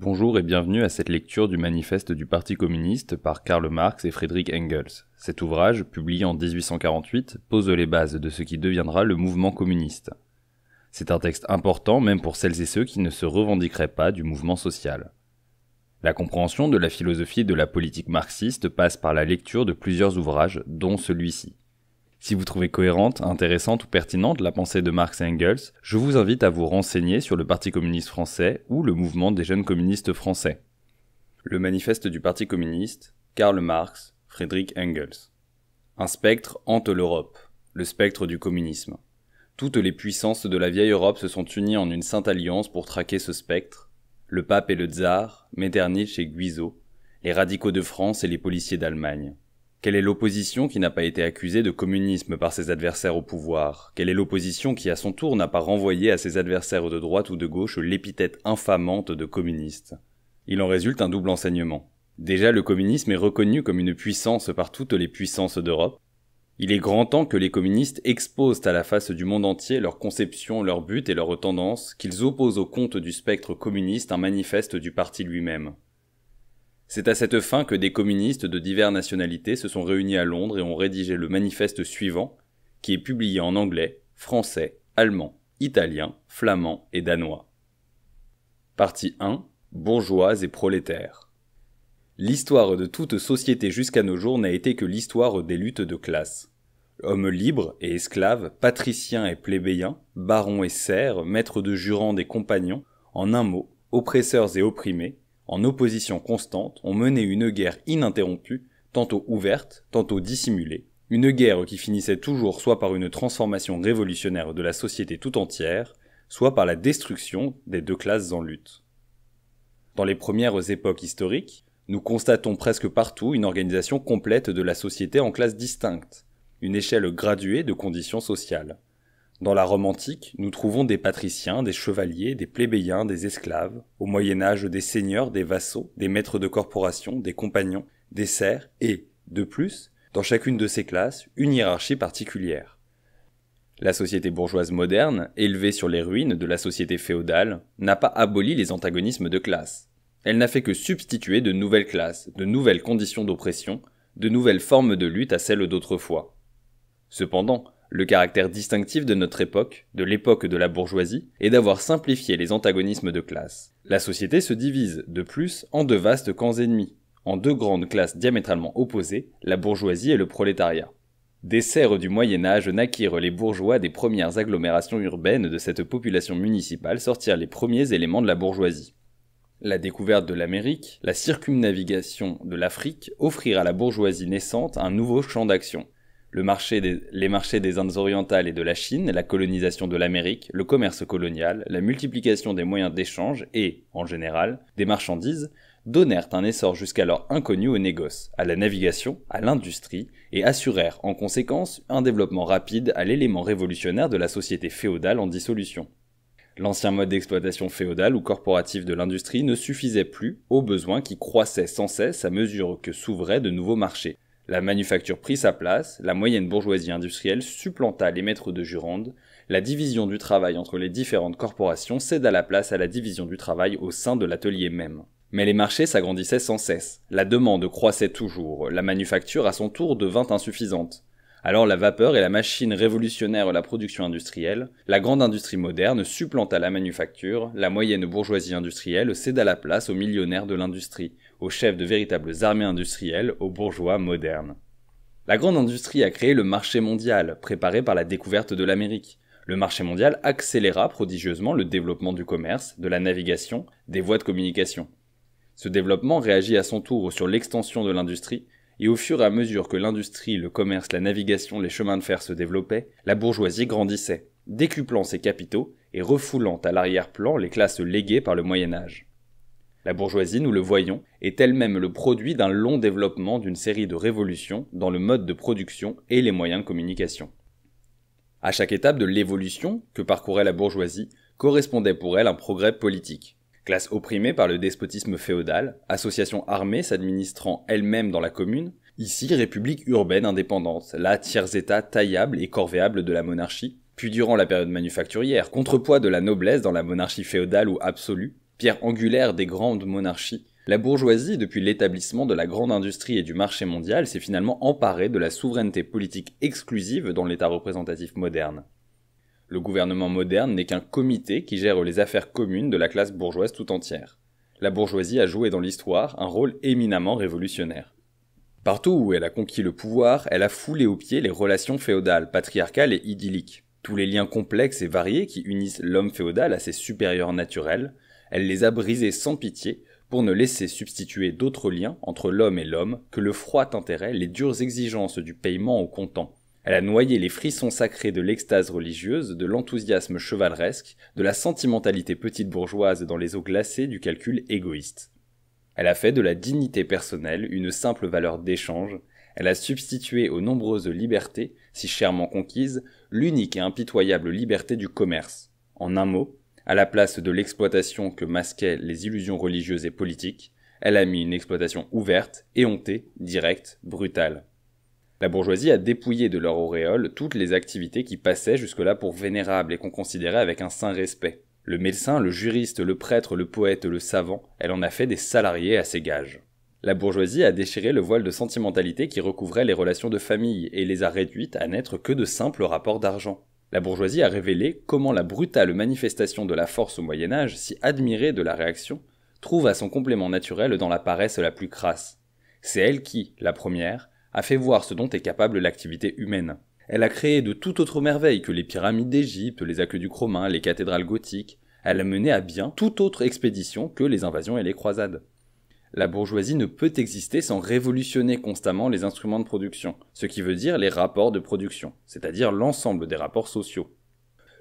Bonjour et bienvenue à cette lecture du manifeste du Parti communiste par Karl Marx et Friedrich Engels. Cet ouvrage, publié en 1848, pose les bases de ce qui deviendra le mouvement communiste. C'est un texte important même pour celles et ceux qui ne se revendiqueraient pas du mouvement social. La compréhension de la philosophie et de la politique marxiste passe par la lecture de plusieurs ouvrages, dont celui-ci. Si vous trouvez cohérente, intéressante ou pertinente la pensée de Marx et Engels, je vous invite à vous renseigner sur le Parti communiste français ou le mouvement des jeunes communistes français. Le manifeste du Parti communiste, Karl Marx, Friedrich Engels. Un spectre hante l'Europe, le spectre du communisme. Toutes les puissances de la vieille Europe se sont unies en une sainte alliance pour traquer ce spectre. Le pape et le tsar, Metternich et Guizot, les radicaux de France et les policiers d'Allemagne. Quelle est l'opposition qui n'a pas été accusée de communisme par ses adversaires au pouvoir Quelle est l'opposition qui à son tour n'a pas renvoyé à ses adversaires de droite ou de gauche l'épithète infamante de communiste Il en résulte un double enseignement. Déjà le communisme est reconnu comme une puissance par toutes les puissances d'Europe. Il est grand temps que les communistes exposent à la face du monde entier leur conception, leurs buts et leurs tendances, qu'ils opposent au compte du spectre communiste un manifeste du parti lui-même. C'est à cette fin que des communistes de diverses nationalités se sont réunis à Londres et ont rédigé le manifeste suivant, qui est publié en anglais, français, allemand, italien, flamand et danois. Partie 1. Bourgeois et prolétaires. L'histoire de toute société jusqu'à nos jours n'a été que l'histoire des luttes de classe. Hommes libres et esclaves, patriciens et plébéiens, barons et serfs, maîtres de jurandes des compagnons, en un mot, oppresseurs et opprimés, en opposition constante, ont mené une guerre ininterrompue, tantôt ouverte, tantôt dissimulée, une guerre qui finissait toujours soit par une transformation révolutionnaire de la société tout entière, soit par la destruction des deux classes en lutte. Dans les premières époques historiques, nous constatons presque partout une organisation complète de la société en classes distinctes, une échelle graduée de conditions sociales. Dans la Rome antique, nous trouvons des patriciens, des chevaliers, des plébéiens, des esclaves, au Moyen Âge des seigneurs, des vassaux, des maîtres de corporation, des compagnons, des serfs et, de plus, dans chacune de ces classes, une hiérarchie particulière. La société bourgeoise moderne, élevée sur les ruines de la société féodale, n'a pas aboli les antagonismes de classe. Elle n'a fait que substituer de nouvelles classes, de nouvelles conditions d'oppression, de nouvelles formes de lutte à celles d'autrefois. Cependant, le caractère distinctif de notre époque, de l'époque de la bourgeoisie, est d'avoir simplifié les antagonismes de classe. La société se divise, de plus, en deux vastes camps ennemis, en deux grandes classes diamétralement opposées, la bourgeoisie et le prolétariat. Des serres du Moyen Âge naquirent les bourgeois des premières agglomérations urbaines de cette population municipale sortirent les premiers éléments de la bourgeoisie. La découverte de l'Amérique, la circumnavigation de l'Afrique offrirent à la bourgeoisie naissante un nouveau champ d'action les marchés des Indes orientales et de la Chine, la colonisation de l'Amérique, le commerce colonial, la multiplication des moyens d'échange et, en général, des marchandises, donnèrent un essor jusqu'alors inconnu au négoce, à la navigation, à l'industrie, et assurèrent en conséquence un développement rapide à l'élément révolutionnaire de la société féodale en dissolution. L'ancien mode d'exploitation féodale ou corporatif de l'industrie ne suffisait plus aux besoins qui croissaient sans cesse à mesure que s'ouvraient de nouveaux marchés. La manufacture prit sa place, la moyenne bourgeoisie industrielle supplanta les maîtres de jurande, la division du travail entre les différentes corporations céda la place à la division du travail au sein de l'atelier même. Mais les marchés s'agrandissaient sans cesse, la demande croissait toujours, la manufacture à son tour devint insuffisante. Alors la vapeur et la machine révolutionnèrent la production industrielle, la grande industrie moderne supplanta la manufacture, la moyenne bourgeoisie industrielle céda la place aux millionnaires de l'industrie, aux chefs de véritables armées industrielles, aux bourgeois modernes. La grande industrie a créé le marché mondial, préparé par la découverte de l'Amérique. Le marché mondial accéléra prodigieusement le développement du commerce, de la navigation, des voies de communication. Ce développement réagit à son tour sur l'extension de l'industrie, et au fur et à mesure que l'industrie, le commerce, la navigation, les chemins de fer se développaient, la bourgeoisie grandissait, décuplant ses capitaux et refoulant à l'arrière-plan les classes léguées par le Moyen Âge. La bourgeoisie, nous le voyons, est elle-même le produit d'un long développement d'une série de révolutions dans le mode de production et les moyens de communication. À chaque étape de l'évolution que parcourait la bourgeoisie correspondait pour elle un progrès politique. Classe opprimée par le despotisme féodal, association armée s'administrant elle-même dans la commune, ici république urbaine indépendante, là tiers état taillable et corvéable de la monarchie, puis durant la période manufacturière, contrepoids de la noblesse dans la monarchie féodale ou absolue, pierre angulaire des grandes monarchies, la bourgeoisie, depuis l'établissement de la grande industrie et du marché mondial, s'est finalement emparée de la souveraineté politique exclusive dans l'État représentatif moderne. Le gouvernement moderne n'est qu'un comité qui gère les affaires communes de la classe bourgeoise tout entière. La bourgeoisie a joué dans l'histoire un rôle éminemment révolutionnaire. Partout où elle a conquis le pouvoir, elle a foulé aux pieds les relations féodales, patriarcales et idylliques. Tous les liens complexes et variés qui unissent l'homme féodal à ses supérieurs naturels, elle les a brisés sans pitié pour ne laisser substituer d'autres liens entre l'homme et l'homme que le froid intérêt, les dures exigences du paiement au comptant. Elle a noyé les frissons sacrés de l'extase religieuse, de l'enthousiasme chevaleresque, de la sentimentalité petite bourgeoise dans les eaux glacées du calcul égoïste. Elle a fait de la dignité personnelle une simple valeur d'échange, elle a substitué aux nombreuses libertés, si chèrement conquises, l'unique et impitoyable liberté du commerce. En un mot, à la place de l'exploitation que masquaient les illusions religieuses et politiques, elle a mis une exploitation ouverte, éhontée, directe, brutale. La bourgeoisie a dépouillé de leur auréole toutes les activités qui passaient jusque-là pour vénérables et qu'on considérait avec un saint respect. Le médecin, le juriste, le prêtre, le poète, le savant, elle en a fait des salariés à ses gages. La bourgeoisie a déchiré le voile de sentimentalité qui recouvrait les relations de famille et les a réduites à n'être que de simples rapports d'argent. La bourgeoisie a révélé comment la brutale manifestation de la force au Moyen Âge, si admirée de la réaction, trouve à son complément naturel dans la paresse la plus crasse. C'est elle qui, la première, a fait voir ce dont est capable l'activité humaine. Elle a créé de tout autre merveille que les pyramides d'Égypte, les aqueducs romains, les cathédrales gothiques. Elle a mené à bien toute autre expédition que les invasions et les croisades. La bourgeoisie ne peut exister sans révolutionner constamment les instruments de production, ce qui veut dire les rapports de production, c'est-à-dire l'ensemble des rapports sociaux.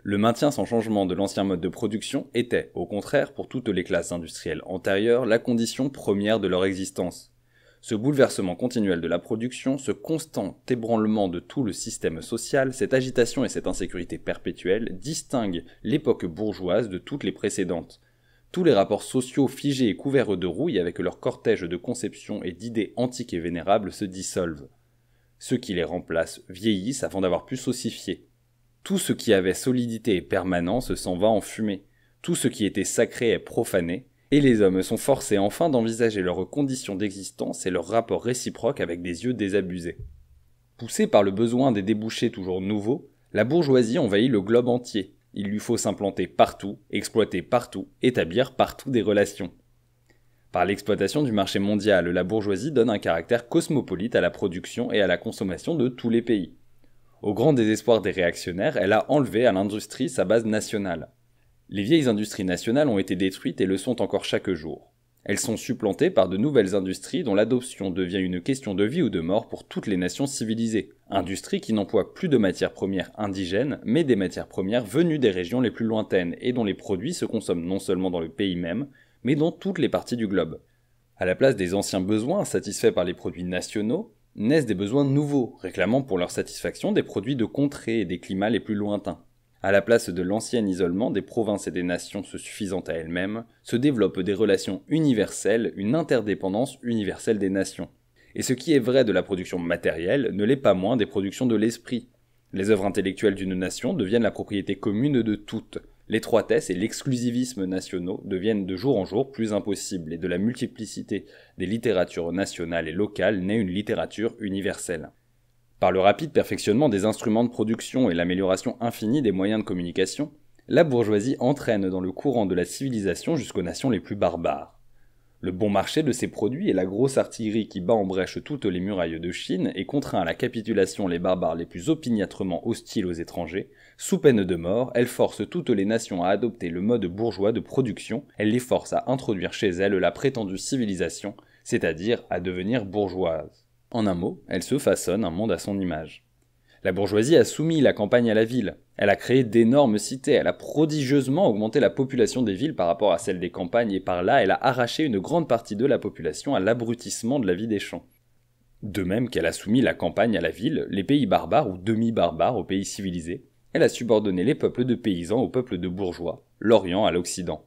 Le maintien sans changement de l'ancien mode de production était, au contraire, pour toutes les classes industrielles antérieures, la condition première de leur existence. Ce bouleversement continuel de la production, ce constant ébranlement de tout le système social, cette agitation et cette insécurité perpétuelle distinguent l'époque bourgeoise de toutes les précédentes, tous les rapports sociaux figés et couverts de rouille avec leur cortège de conceptions et d'idées antiques et vénérables se dissolvent. Ceux qui les remplacent vieillissent avant d'avoir pu s'ossifier. Tout ce qui avait solidité et permanence s'en va en fumée. Tout ce qui était sacré est profané, et les hommes sont forcés enfin d'envisager leurs conditions d'existence et leurs rapports réciproques avec des yeux désabusés. Poussée par le besoin des débouchés toujours nouveaux, la bourgeoisie envahit le globe entier, il lui faut s'implanter partout, exploiter partout, établir partout des relations. Par l'exploitation du marché mondial, la bourgeoisie donne un caractère cosmopolite à la production et à la consommation de tous les pays. Au grand désespoir des réactionnaires, elle a enlevé à l'industrie sa base nationale. Les vieilles industries nationales ont été détruites et le sont encore chaque jour. Elles sont supplantées par de nouvelles industries dont l'adoption devient une question de vie ou de mort pour toutes les nations civilisées. Industries qui n'emploient plus de matières premières indigènes, mais des matières premières venues des régions les plus lointaines et dont les produits se consomment non seulement dans le pays même, mais dans toutes les parties du globe. À la place des anciens besoins satisfaits par les produits nationaux, naissent des besoins nouveaux, réclamant pour leur satisfaction des produits de contrées et des climats les plus lointains. À la place de l'ancien isolement des provinces et des nations se suffisant à elles-mêmes, se développent des relations universelles, une interdépendance universelle des nations. Et ce qui est vrai de la production matérielle ne l'est pas moins des productions de l'esprit. Les œuvres intellectuelles d'une nation deviennent la propriété commune de toutes. L'étroitesse et l'exclusivisme nationaux deviennent de jour en jour plus impossibles et de la multiplicité des littératures nationales et locales naît une littérature universelle. Par le rapide perfectionnement des instruments de production et l'amélioration infinie des moyens de communication, la bourgeoisie entraîne dans le courant de la civilisation jusqu'aux nations les plus barbares. Le bon marché de ses produits et la grosse artillerie qui bat en brèche toutes les murailles de Chine et contraint à la capitulation les barbares les plus opiniâtrement hostiles aux étrangers, sous peine de mort, elle force toutes les nations à adopter le mode bourgeois de production, elle les force à introduire chez elles la prétendue civilisation, c'est-à-dire à devenir bourgeoise. En un mot, elle se façonne un monde à son image. La bourgeoisie a soumis la campagne à la ville, elle a créé d'énormes cités, elle a prodigieusement augmenté la population des villes par rapport à celle des campagnes et par là elle a arraché une grande partie de la population à l'abrutissement de la vie des champs. De même qu'elle a soumis la campagne à la ville, les pays barbares ou demi-barbares aux pays civilisés, elle a subordonné les peuples de paysans aux peuples de bourgeois, l'Orient à l'Occident.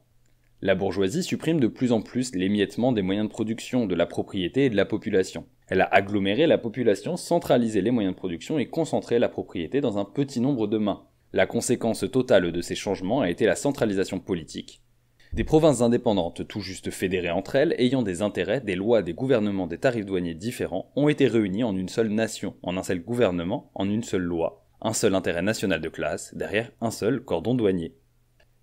La bourgeoisie supprime de plus en plus l'émiettement des moyens de production, de la propriété et de la population. Elle a aggloméré la population, centralisé les moyens de production et concentré la propriété dans un petit nombre de mains. La conséquence totale de ces changements a été la centralisation politique. Des provinces indépendantes tout juste fédérées entre elles, ayant des intérêts, des lois, des gouvernements, des tarifs douaniers différents, ont été réunies en une seule nation, en un seul gouvernement, en une seule loi, un seul intérêt national de classe, derrière un seul cordon douanier.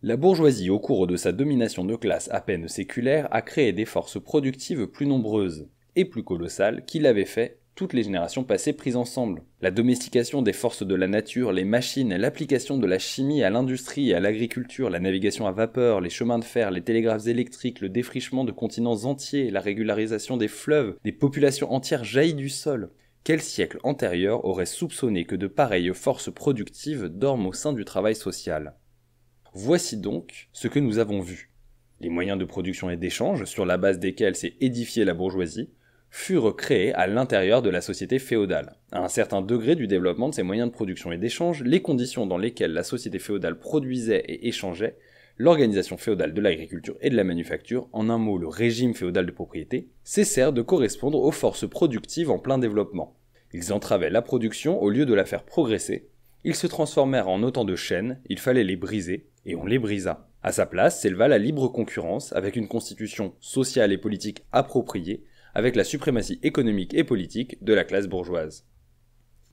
La bourgeoisie, au cours de sa domination de classe à peine séculaire, a créé des forces productives plus nombreuses et plus colossales qu'il avait fait toutes les générations passées prises ensemble. La domestication des forces de la nature, les machines, l'application de la chimie à l'industrie et à l'agriculture, la navigation à vapeur, les chemins de fer, les télégraphes électriques, le défrichement de continents entiers, la régularisation des fleuves, des populations entières jaillies du sol. Quel siècle antérieur aurait soupçonné que de pareilles forces productives dorment au sein du travail social Voici donc ce que nous avons vu. Les moyens de production et d'échange, sur la base desquels s'est édifiée la bourgeoisie, furent créés à l'intérieur de la société féodale. À un certain degré du développement de ces moyens de production et d'échange, les conditions dans lesquelles la société féodale produisait et échangeait, l'organisation féodale de l'agriculture et de la manufacture, en un mot le régime féodal de propriété, cessèrent de correspondre aux forces productives en plein développement. Ils entravaient la production au lieu de la faire progresser, ils se transformèrent en autant de chaînes, il fallait les briser, et on les brisa. À sa place s'éleva la libre concurrence avec une constitution sociale et politique appropriée, avec la suprématie économique et politique de la classe bourgeoise.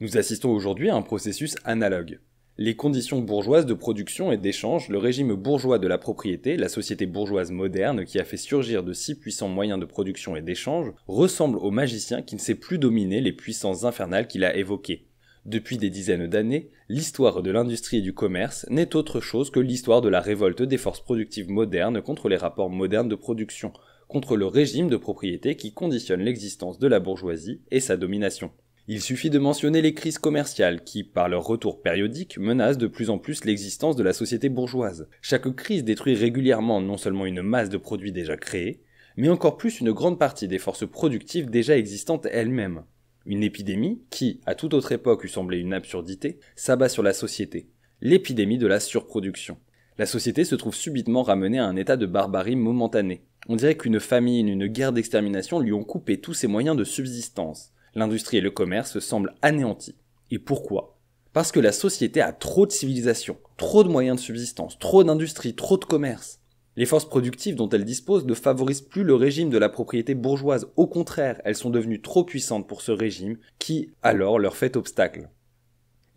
Nous assistons aujourd'hui à un processus analogue. Les conditions bourgeoises de production et d'échange, le régime bourgeois de la propriété, la société bourgeoise moderne qui a fait surgir de si puissants moyens de production et d'échange, ressemblent au magicien qui ne sait plus dominer les puissances infernales qu'il a évoquées. Depuis des dizaines d'années, l'histoire de l'industrie et du commerce n'est autre chose que l'histoire de la révolte des forces productives modernes contre les rapports modernes de production, contre le régime de propriété qui conditionne l'existence de la bourgeoisie et sa domination. Il suffit de mentionner les crises commerciales qui, par leur retour périodique, menacent de plus en plus l'existence de la société bourgeoise. Chaque crise détruit régulièrement non seulement une masse de produits déjà créés, mais encore plus une grande partie des forces productives déjà existantes elles-mêmes. Une épidémie qui, à toute autre époque, eût semblé une absurdité, s'abat sur la société. L'épidémie de la surproduction. La société se trouve subitement ramenée à un état de barbarie momentanée. On dirait qu'une famine, une guerre d'extermination lui ont coupé tous ses moyens de subsistance. L'industrie et le commerce semblent anéantis. Et pourquoi Parce que la société a trop de civilisation, trop de moyens de subsistance, trop d'industrie, trop de commerce. Les forces productives dont elles disposent ne favorisent plus le régime de la propriété bourgeoise, au contraire, elles sont devenues trop puissantes pour ce régime qui, alors, leur fait obstacle.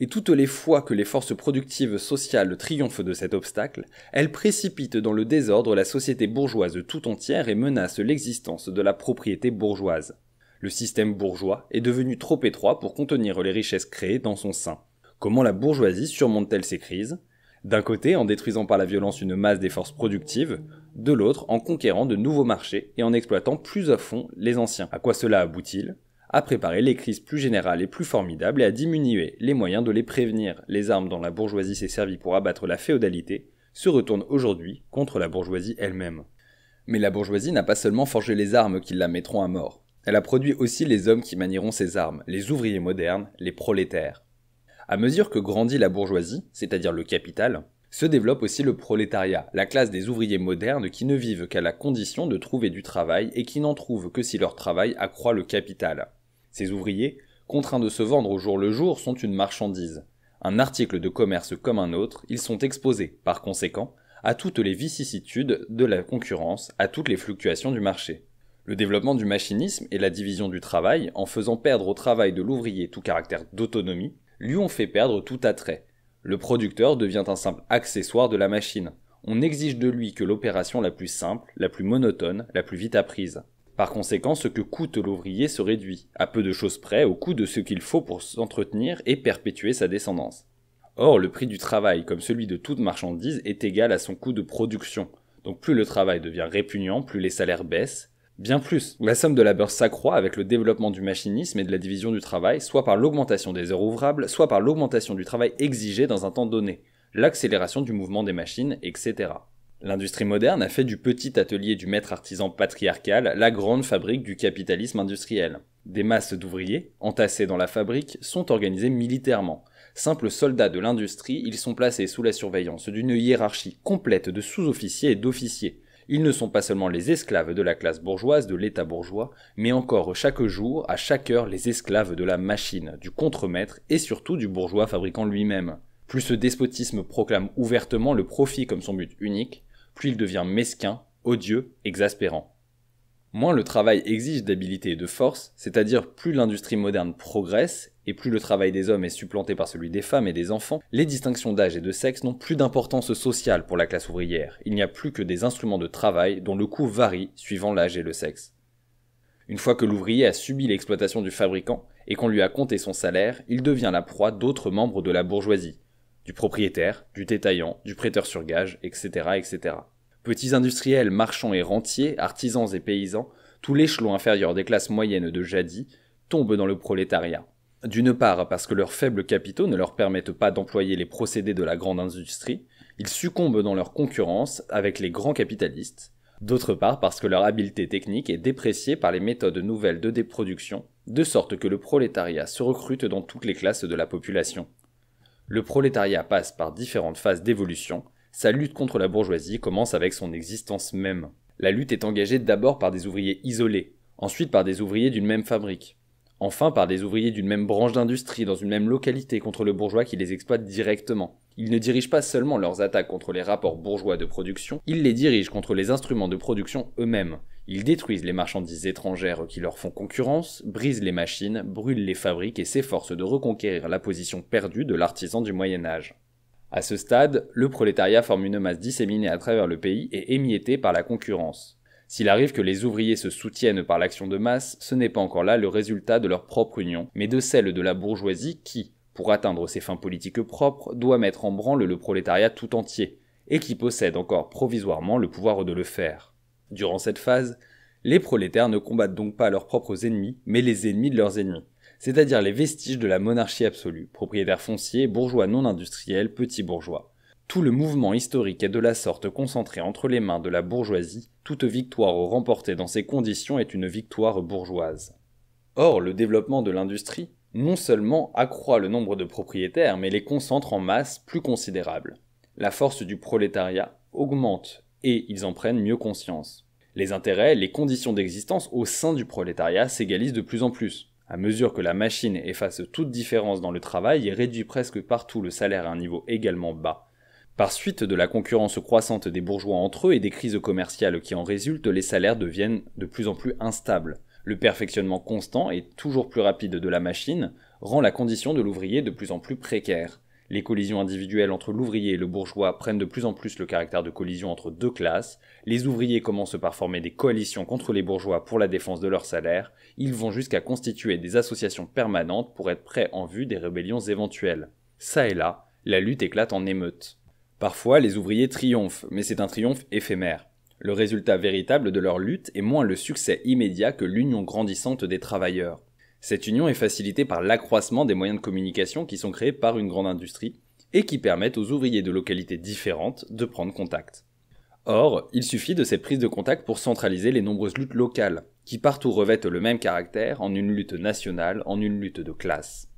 Et toutes les fois que les forces productives sociales triomphent de cet obstacle, elles précipitent dans le désordre la société bourgeoise tout entière et menacent l'existence de la propriété bourgeoise. Le système bourgeois est devenu trop étroit pour contenir les richesses créées dans son sein. Comment la bourgeoisie surmonte-t-elle ces crises d'un côté, en détruisant par la violence une masse des forces productives, de l'autre, en conquérant de nouveaux marchés et en exploitant plus à fond les anciens. À quoi cela aboutit-il à préparer les crises plus générales et plus formidables et à diminuer les moyens de les prévenir. Les armes dont la bourgeoisie s'est servie pour abattre la féodalité se retournent aujourd'hui contre la bourgeoisie elle-même. Mais la bourgeoisie n'a pas seulement forgé les armes qui la mettront à mort, elle a produit aussi les hommes qui manieront ces armes, les ouvriers modernes, les prolétaires. À mesure que grandit la bourgeoisie, c'est-à-dire le capital, se développe aussi le prolétariat, la classe des ouvriers modernes qui ne vivent qu'à la condition de trouver du travail et qui n'en trouvent que si leur travail accroît le capital. Ces ouvriers, contraints de se vendre au jour le jour, sont une marchandise. Un article de commerce comme un autre, ils sont exposés, par conséquent, à toutes les vicissitudes de la concurrence, à toutes les fluctuations du marché. Le développement du machinisme et la division du travail, en faisant perdre au travail de l'ouvrier tout caractère d'autonomie, lui ont fait perdre tout attrait. Le producteur devient un simple accessoire de la machine. On exige de lui que l'opération la plus simple, la plus monotone, la plus vite apprise. Par conséquent, ce que coûte l'ouvrier se réduit, à peu de choses près, au coût de ce qu'il faut pour s'entretenir et perpétuer sa descendance. Or, le prix du travail, comme celui de toute marchandise, est égal à son coût de production. Donc plus le travail devient répugnant, plus les salaires baissent, Bien plus, la somme de labeur s'accroît avec le développement du machinisme et de la division du travail, soit par l'augmentation des heures ouvrables, soit par l'augmentation du travail exigé dans un temps donné, l'accélération du mouvement des machines, etc. L'industrie moderne a fait du petit atelier du maître artisan patriarcal la grande fabrique du capitalisme industriel. Des masses d'ouvriers, entassés dans la fabrique, sont organisés militairement. Simples soldats de l'industrie, ils sont placés sous la surveillance d'une hiérarchie complète de sous-officiers et d'officiers. Ils ne sont pas seulement les esclaves de la classe bourgeoise, de l'État bourgeois, mais encore chaque jour, à chaque heure, les esclaves de la machine, du contremaître et surtout du bourgeois fabricant lui-même. Plus ce despotisme proclame ouvertement le profit comme son but unique, plus il devient mesquin, odieux, exaspérant moins le travail exige d'habilité et de force, c'est-à-dire plus l'industrie moderne progresse et plus le travail des hommes est supplanté par celui des femmes et des enfants, les distinctions d'âge et de sexe n'ont plus d'importance sociale pour la classe ouvrière, il n'y a plus que des instruments de travail dont le coût varie suivant l'âge et le sexe. Une fois que l'ouvrier a subi l'exploitation du fabricant et qu'on lui a compté son salaire, il devient la proie d'autres membres de la bourgeoisie, du propriétaire, du détaillant, du prêteur sur gage, etc. etc. Petits industriels, marchands et rentiers, artisans et paysans, tout l'échelon inférieur des classes moyennes de jadis tombent dans le prolétariat. D'une part parce que leurs faibles capitaux ne leur permettent pas d'employer les procédés de la grande industrie, ils succombent dans leur concurrence avec les grands capitalistes, d'autre part parce que leur habileté technique est dépréciée par les méthodes nouvelles de déproduction, de sorte que le prolétariat se recrute dans toutes les classes de la population. Le prolétariat passe par différentes phases d'évolution, sa lutte contre la bourgeoisie commence avec son existence même. La lutte est engagée d'abord par des ouvriers isolés, ensuite par des ouvriers d'une même fabrique, enfin par des ouvriers d'une même branche d'industrie dans une même localité contre le bourgeois qui les exploite directement. Ils ne dirigent pas seulement leurs attaques contre les rapports bourgeois de production, ils les dirigent contre les instruments de production eux-mêmes. Ils détruisent les marchandises étrangères qui leur font concurrence, brisent les machines, brûlent les fabriques et s'efforcent de reconquérir la position perdue de l'artisan du Moyen Âge. À ce stade, le prolétariat forme une masse disséminée à travers le pays et émiettée par la concurrence. S'il arrive que les ouvriers se soutiennent par l'action de masse, ce n'est pas encore là le résultat de leur propre union, mais de celle de la bourgeoisie qui, pour atteindre ses fins politiques propres, doit mettre en branle le prolétariat tout entier, et qui possède encore provisoirement le pouvoir de le faire. Durant cette phase, les prolétaires ne combattent donc pas leurs propres ennemis, mais les ennemis de leurs ennemis, c'est-à-dire les vestiges de la monarchie absolue, propriétaires fonciers, bourgeois non industriels, petits bourgeois. Tout le mouvement historique est de la sorte concentré entre les mains de la bourgeoisie, toute victoire remportée dans ces conditions est une victoire bourgeoise. Or, le développement de l'industrie non seulement accroît le nombre de propriétaires, mais les concentre en masse plus considérable. La force du prolétariat augmente et ils en prennent mieux conscience. Les intérêts, les conditions d'existence au sein du prolétariat s'égalisent de plus en plus. À mesure que la machine efface toute différence dans le travail et réduit presque partout le salaire à un niveau également bas. Par suite de la concurrence croissante des bourgeois entre eux et des crises commerciales qui en résultent, les salaires deviennent de plus en plus instables. Le perfectionnement constant et toujours plus rapide de la machine rend la condition de l'ouvrier de plus en plus précaire. Les collisions individuelles entre l'ouvrier et le bourgeois prennent de plus en plus le caractère de collision entre deux classes, les ouvriers commencent par former des coalitions contre les bourgeois pour la défense de leur salaire, ils vont jusqu'à constituer des associations permanentes pour être prêts en vue des rébellions éventuelles. Ça et là, la lutte éclate en émeute. Parfois, les ouvriers triomphent, mais c'est un triomphe éphémère. Le résultat véritable de leur lutte est moins le succès immédiat que l'union grandissante des travailleurs. Cette union est facilitée par l'accroissement des moyens de communication qui sont créés par une grande industrie et qui permettent aux ouvriers de localités différentes de prendre contact. Or, il suffit de cette prise de contact pour centraliser les nombreuses luttes locales, qui partout revêtent le même caractère en une lutte nationale, en une lutte de classe.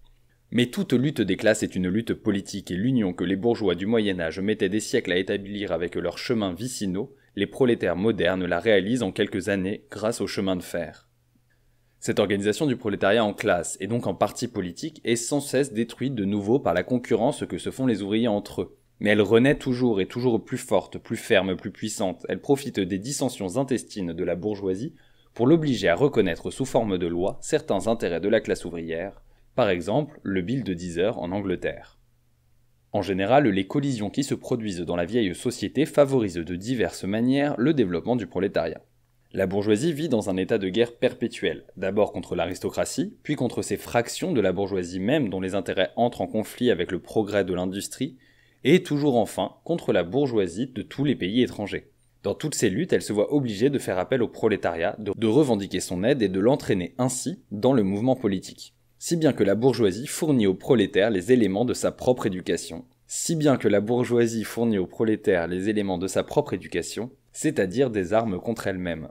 Mais toute lutte des classes est une lutte politique et l'union que les bourgeois du Moyen Âge mettaient des siècles à établir avec leurs chemins vicinaux, les prolétaires modernes la réalisent en quelques années grâce au chemin de fer. Cette organisation du prolétariat en classe, et donc en parti politique, est sans cesse détruite de nouveau par la concurrence que se font les ouvriers entre eux. Mais elle renaît toujours et toujours plus forte, plus ferme, plus puissante. Elle profite des dissensions intestines de la bourgeoisie pour l'obliger à reconnaître sous forme de loi certains intérêts de la classe ouvrière, par exemple le bill de 10 heures en Angleterre. En général, les collisions qui se produisent dans la vieille société favorisent de diverses manières le développement du prolétariat. La bourgeoisie vit dans un état de guerre perpétuel, d'abord contre l'aristocratie, puis contre ces fractions de la bourgeoisie même dont les intérêts entrent en conflit avec le progrès de l'industrie, et toujours enfin contre la bourgeoisie de tous les pays étrangers. Dans toutes ces luttes, elle se voit obligée de faire appel au prolétariat, de, revendiquer son aide et de l'entraîner ainsi dans le mouvement politique. Si bien que la bourgeoisie fournit aux prolétaires les éléments de sa propre éducation, si bien que la bourgeoisie fournit aux prolétaires les éléments de sa propre éducation, c'est-à-dire des armes contre elle-même.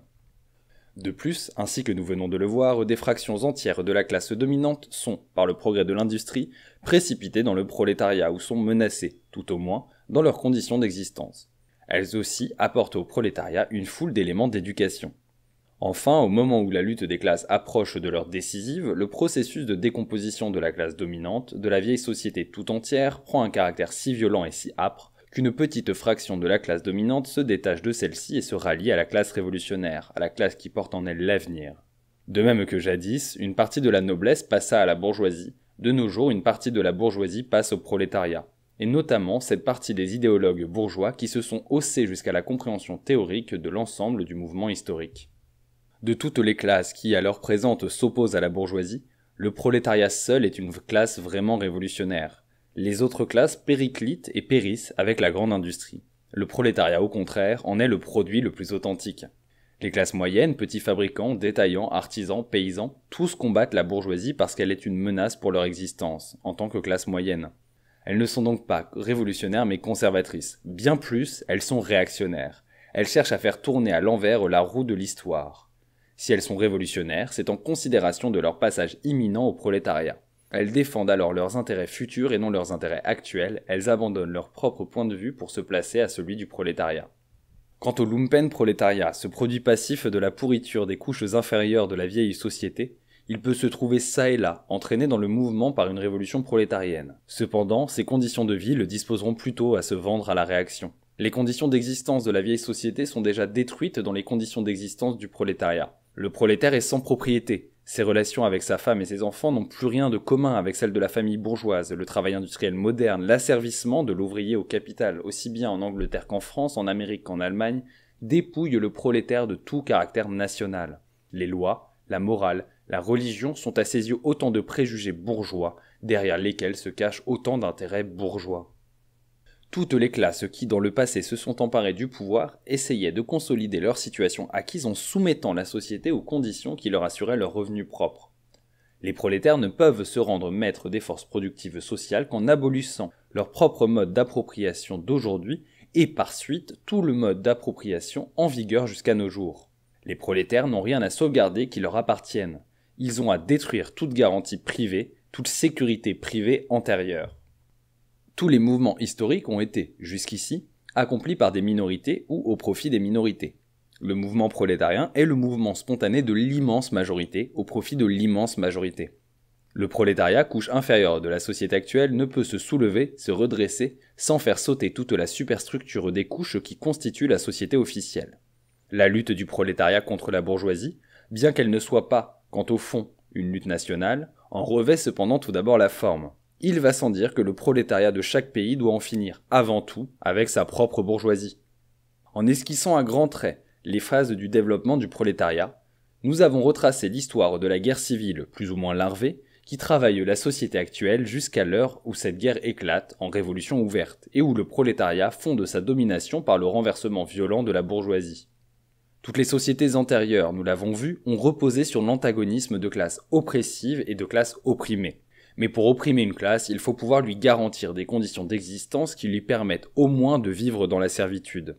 De plus, ainsi que nous venons de le voir, des fractions entières de la classe dominante sont, par le progrès de l'industrie, précipitées dans le prolétariat ou sont menacées, tout au moins, dans leurs conditions d'existence. Elles aussi apportent au prolétariat une foule d'éléments d'éducation. Enfin, au moment où la lutte des classes approche de leur décisive, le processus de décomposition de la classe dominante, de la vieille société tout entière, prend un caractère si violent et si âpre qu'une petite fraction de la classe dominante se détache de celle-ci et se rallie à la classe révolutionnaire, à la classe qui porte en elle l'avenir. De même que jadis, une partie de la noblesse passa à la bourgeoisie, de nos jours une partie de la bourgeoisie passe au prolétariat, et notamment cette partie des idéologues bourgeois qui se sont haussés jusqu'à la compréhension théorique de l'ensemble du mouvement historique. De toutes les classes qui à alors présente, s'opposent à la bourgeoisie, le prolétariat seul est une classe vraiment révolutionnaire, les autres classes périclitent et périssent avec la grande industrie. Le prolétariat, au contraire, en est le produit le plus authentique. Les classes moyennes, petits fabricants, détaillants, artisans, paysans, tous combattent la bourgeoisie parce qu'elle est une menace pour leur existence, en tant que classe moyenne. Elles ne sont donc pas révolutionnaires mais conservatrices. Bien plus, elles sont réactionnaires. Elles cherchent à faire tourner à l'envers la roue de l'histoire. Si elles sont révolutionnaires, c'est en considération de leur passage imminent au prolétariat. Elles défendent alors leurs intérêts futurs et non leurs intérêts actuels, elles abandonnent leur propre point de vue pour se placer à celui du prolétariat. Quant au lumpen prolétariat, ce produit passif de la pourriture des couches inférieures de la vieille société, il peut se trouver ça et là, entraîné dans le mouvement par une révolution prolétarienne. Cependant, ses conditions de vie le disposeront plutôt à se vendre à la réaction. Les conditions d'existence de la vieille société sont déjà détruites dans les conditions d'existence du prolétariat. Le prolétaire est sans propriété, ses relations avec sa femme et ses enfants n'ont plus rien de commun avec celles de la famille bourgeoise, le travail industriel moderne, l'asservissement de l'ouvrier au capital, aussi bien en Angleterre qu'en France, en Amérique qu'en Allemagne, dépouille le prolétaire de tout caractère national. Les lois, la morale, la religion sont à ses yeux autant de préjugés bourgeois, derrière lesquels se cachent autant d'intérêts bourgeois. Toutes les classes qui, dans le passé, se sont emparées du pouvoir essayaient de consolider leur situation acquise en soumettant la société aux conditions qui leur assuraient leurs revenus propres. Les prolétaires ne peuvent se rendre maîtres des forces productives sociales qu'en abolissant leur propre mode d'appropriation d'aujourd'hui et par suite tout le mode d'appropriation en vigueur jusqu'à nos jours. Les prolétaires n'ont rien à sauvegarder qui leur appartienne. Ils ont à détruire toute garantie privée, toute sécurité privée antérieure tous les mouvements historiques ont été, jusqu'ici, accomplis par des minorités ou au profit des minorités. Le mouvement prolétarien est le mouvement spontané de l'immense majorité au profit de l'immense majorité. Le prolétariat, couche inférieure de la société actuelle, ne peut se soulever, se redresser, sans faire sauter toute la superstructure des couches qui constituent la société officielle. La lutte du prolétariat contre la bourgeoisie, bien qu'elle ne soit pas, quant au fond, une lutte nationale, en revêt cependant tout d'abord la forme. Il va sans dire que le prolétariat de chaque pays doit en finir avant tout avec sa propre bourgeoisie. En esquissant à grands traits les phases du développement du prolétariat, nous avons retracé l'histoire de la guerre civile plus ou moins larvée qui travaille la société actuelle jusqu'à l'heure où cette guerre éclate en révolution ouverte et où le prolétariat fonde sa domination par le renversement violent de la bourgeoisie. Toutes les sociétés antérieures, nous l'avons vu, ont reposé sur l'antagonisme de classes oppressives et de classes opprimées mais pour opprimer une classe, il faut pouvoir lui garantir des conditions d'existence qui lui permettent au moins de vivre dans la servitude.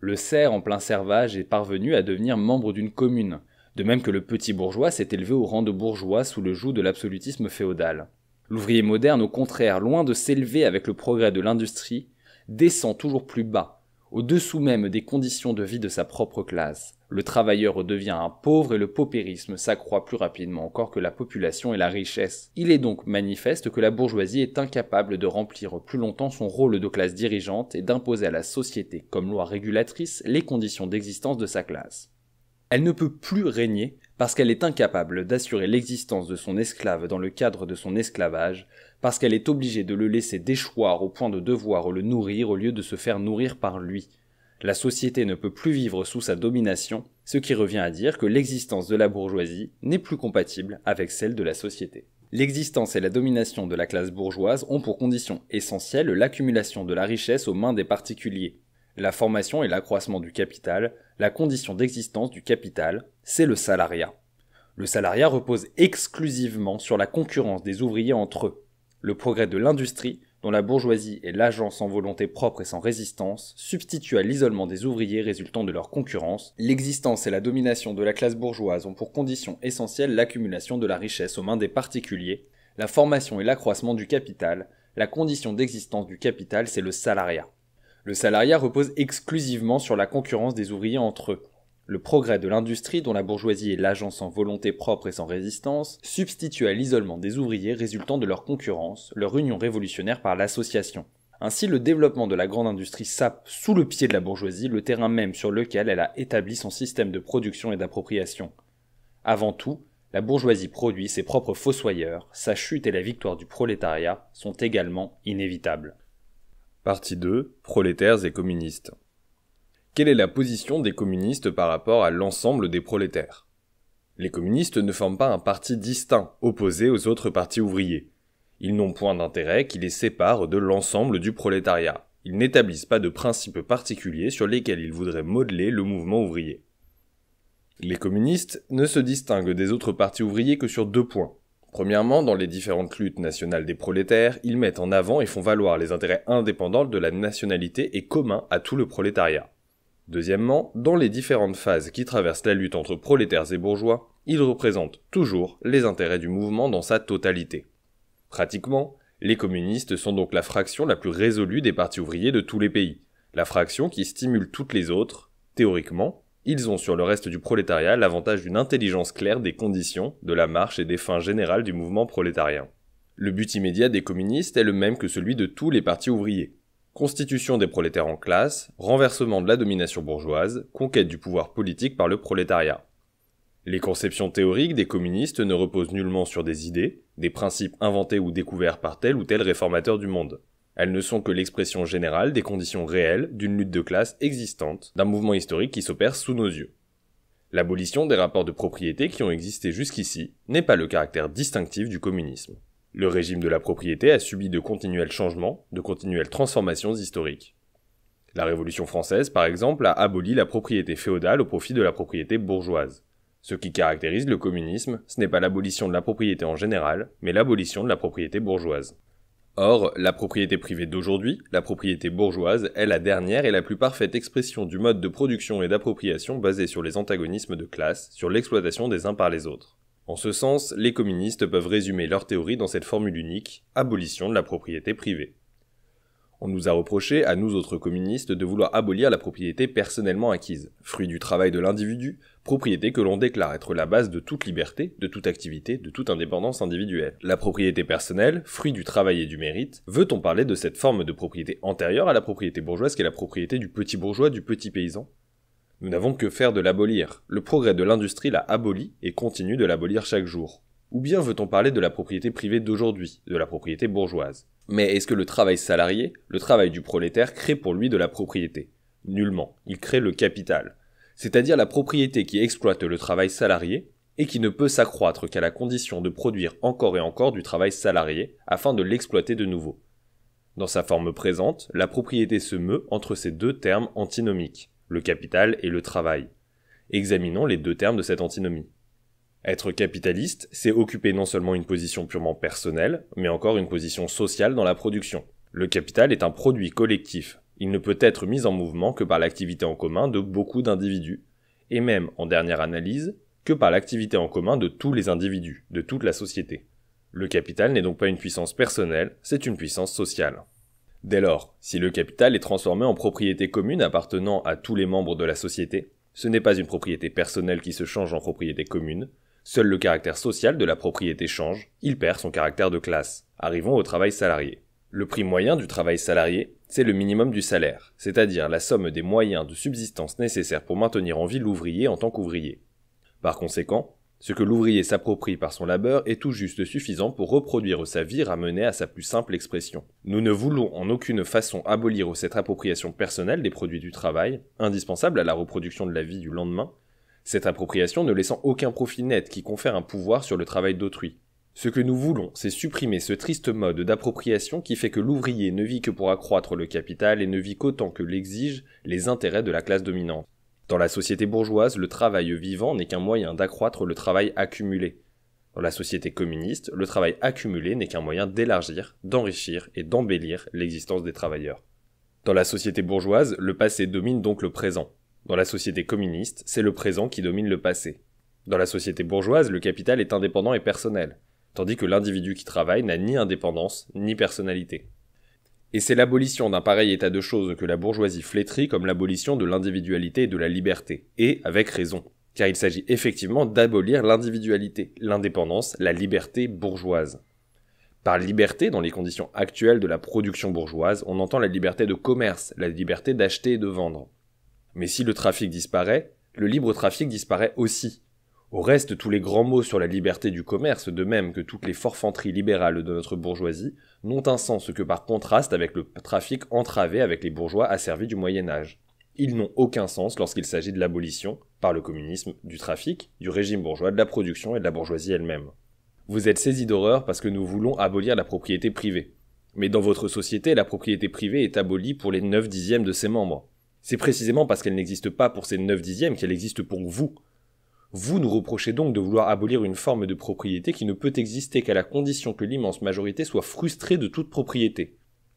Le cerf en plein servage est parvenu à devenir membre d'une commune, de même que le petit bourgeois s'est élevé au rang de bourgeois sous le joug de l'absolutisme féodal. L'ouvrier moderne, au contraire, loin de s'élever avec le progrès de l'industrie, descend toujours plus bas, au-dessous même des conditions de vie de sa propre classe. Le travailleur devient un pauvre et le paupérisme s'accroît plus rapidement encore que la population et la richesse. Il est donc manifeste que la bourgeoisie est incapable de remplir plus longtemps son rôle de classe dirigeante et d'imposer à la société comme loi régulatrice les conditions d'existence de sa classe. Elle ne peut plus régner parce qu'elle est incapable d'assurer l'existence de son esclave dans le cadre de son esclavage, parce qu'elle est obligée de le laisser déchoir au point de devoir le nourrir au lieu de se faire nourrir par lui. La société ne peut plus vivre sous sa domination, ce qui revient à dire que l'existence de la bourgeoisie n'est plus compatible avec celle de la société. L'existence et la domination de la classe bourgeoise ont pour condition essentielle l'accumulation de la richesse aux mains des particuliers. La formation et l'accroissement du capital, la condition d'existence du capital, c'est le salariat. Le salariat repose exclusivement sur la concurrence des ouvriers entre eux le progrès de l'industrie, dont la bourgeoisie est l'agent sans volonté propre et sans résistance, substitue à l'isolement des ouvriers résultant de leur concurrence, l'existence et la domination de la classe bourgeoise ont pour condition essentielle l'accumulation de la richesse aux mains des particuliers, la formation et l'accroissement du capital, la condition d'existence du capital c'est le salariat. Le salariat repose exclusivement sur la concurrence des ouvriers entre eux, le progrès de l'industrie dont la bourgeoisie est l'agent sans volonté propre et sans résistance, substitue à l'isolement des ouvriers résultant de leur concurrence, leur union révolutionnaire par l'association. Ainsi, le développement de la grande industrie sape sous le pied de la bourgeoisie le terrain même sur lequel elle a établi son système de production et d'appropriation. Avant tout, la bourgeoisie produit ses propres fossoyeurs, sa chute et la victoire du prolétariat sont également inévitables. Partie 2. Prolétaires et communistes. Quelle est la position des communistes par rapport à l'ensemble des prolétaires Les communistes ne forment pas un parti distinct, opposé aux autres partis ouvriers. Ils n'ont point d'intérêt qui les sépare de l'ensemble du prolétariat. Ils n'établissent pas de principes particuliers sur lesquels ils voudraient modeler le mouvement ouvrier. Les communistes ne se distinguent des autres partis ouvriers que sur deux points. Premièrement, dans les différentes luttes nationales des prolétaires, ils mettent en avant et font valoir les intérêts indépendants de la nationalité et communs à tout le prolétariat. Deuxièmement, dans les différentes phases qui traversent la lutte entre prolétaires et bourgeois, ils représentent toujours les intérêts du mouvement dans sa totalité. Pratiquement, les communistes sont donc la fraction la plus résolue des partis ouvriers de tous les pays, la fraction qui stimule toutes les autres, théoriquement, ils ont sur le reste du prolétariat l'avantage d'une intelligence claire des conditions, de la marche et des fins générales du mouvement prolétarien. Le but immédiat des communistes est le même que celui de tous les partis ouvriers, Constitution des prolétaires en classe, renversement de la domination bourgeoise, conquête du pouvoir politique par le prolétariat. Les conceptions théoriques des communistes ne reposent nullement sur des idées, des principes inventés ou découverts par tel ou tel réformateur du monde. Elles ne sont que l'expression générale des conditions réelles d'une lutte de classe existante, d'un mouvement historique qui s'opère sous nos yeux. L'abolition des rapports de propriété qui ont existé jusqu'ici n'est pas le caractère distinctif du communisme. Le régime de la propriété a subi de continuels changements, de continuelles transformations historiques. La Révolution française, par exemple, a aboli la propriété féodale au profit de la propriété bourgeoise. Ce qui caractérise le communisme, ce n'est pas l'abolition de la propriété en général, mais l'abolition de la propriété bourgeoise. Or, la propriété privée d'aujourd'hui, la propriété bourgeoise, est la dernière et la plus parfaite expression du mode de production et d'appropriation basé sur les antagonismes de classe, sur l'exploitation des uns par les autres. En ce sens, les communistes peuvent résumer leur théorie dans cette formule unique, abolition de la propriété privée. On nous a reproché, à nous autres communistes, de vouloir abolir la propriété personnellement acquise, fruit du travail de l'individu, propriété que l'on déclare être la base de toute liberté, de toute activité, de toute indépendance individuelle. La propriété personnelle, fruit du travail et du mérite, veut-on parler de cette forme de propriété antérieure à la propriété bourgeoise qui est la propriété du petit bourgeois, du petit paysan nous n'avons que faire de l'abolir. Le progrès de l'industrie l'a aboli et continue de l'abolir chaque jour. Ou bien veut-on parler de la propriété privée d'aujourd'hui, de la propriété bourgeoise Mais est-ce que le travail salarié, le travail du prolétaire, crée pour lui de la propriété Nullement. Il crée le capital. C'est-à-dire la propriété qui exploite le travail salarié et qui ne peut s'accroître qu'à la condition de produire encore et encore du travail salarié afin de l'exploiter de nouveau. Dans sa forme présente, la propriété se meut entre ces deux termes antinomiques le capital et le travail. Examinons les deux termes de cette antinomie. Être capitaliste, c'est occuper non seulement une position purement personnelle, mais encore une position sociale dans la production. Le capital est un produit collectif, il ne peut être mis en mouvement que par l'activité en commun de beaucoup d'individus, et même, en dernière analyse, que par l'activité en commun de tous les individus, de toute la société. Le capital n'est donc pas une puissance personnelle, c'est une puissance sociale. Dès lors, si le capital est transformé en propriété commune appartenant à tous les membres de la société, ce n'est pas une propriété personnelle qui se change en propriété commune, seul le caractère social de la propriété change, il perd son caractère de classe. Arrivons au travail salarié. Le prix moyen du travail salarié, c'est le minimum du salaire, c'est-à-dire la somme des moyens de subsistance nécessaires pour maintenir en vie l'ouvrier en tant qu'ouvrier. Par conséquent, ce que l'ouvrier s'approprie par son labeur est tout juste suffisant pour reproduire sa vie ramenée à sa plus simple expression. Nous ne voulons en aucune façon abolir cette appropriation personnelle des produits du travail, indispensable à la reproduction de la vie du lendemain, cette appropriation ne laissant aucun profit net qui confère un pouvoir sur le travail d'autrui. Ce que nous voulons, c'est supprimer ce triste mode d'appropriation qui fait que l'ouvrier ne vit que pour accroître le capital et ne vit qu'autant que l'exigent les intérêts de la classe dominante. Dans la société bourgeoise, le travail vivant n'est qu'un moyen d'accroître le travail accumulé. Dans la société communiste, le travail accumulé n'est qu'un moyen d'élargir, d'enrichir et d'embellir l'existence des travailleurs. Dans la société bourgeoise, le passé domine donc le présent. Dans la société communiste, c'est le présent qui domine le passé. Dans la société bourgeoise, le capital est indépendant et personnel, tandis que l'individu qui travaille n'a ni indépendance ni personnalité. Et c'est l'abolition d'un pareil état de choses que la bourgeoisie flétrit comme l'abolition de l'individualité et de la liberté, et avec raison, car il s'agit effectivement d'abolir l'individualité, l'indépendance, la liberté bourgeoise. Par liberté, dans les conditions actuelles de la production bourgeoise, on entend la liberté de commerce, la liberté d'acheter et de vendre. Mais si le trafic disparaît, le libre trafic disparaît aussi, au reste, tous les grands mots sur la liberté du commerce, de même que toutes les forfanteries libérales de notre bourgeoisie, n'ont un sens que par contraste avec le trafic entravé avec les bourgeois asservis du Moyen Âge. Ils n'ont aucun sens lorsqu'il s'agit de l'abolition, par le communisme, du trafic, du régime bourgeois, de la production et de la bourgeoisie elle-même. Vous êtes saisi d'horreur parce que nous voulons abolir la propriété privée. Mais dans votre société, la propriété privée est abolie pour les 9 dixièmes de ses membres. C'est précisément parce qu'elle n'existe pas pour ces 9 dixièmes qu'elle existe pour vous, vous nous reprochez donc de vouloir abolir une forme de propriété qui ne peut exister qu'à la condition que l'immense majorité soit frustrée de toute propriété.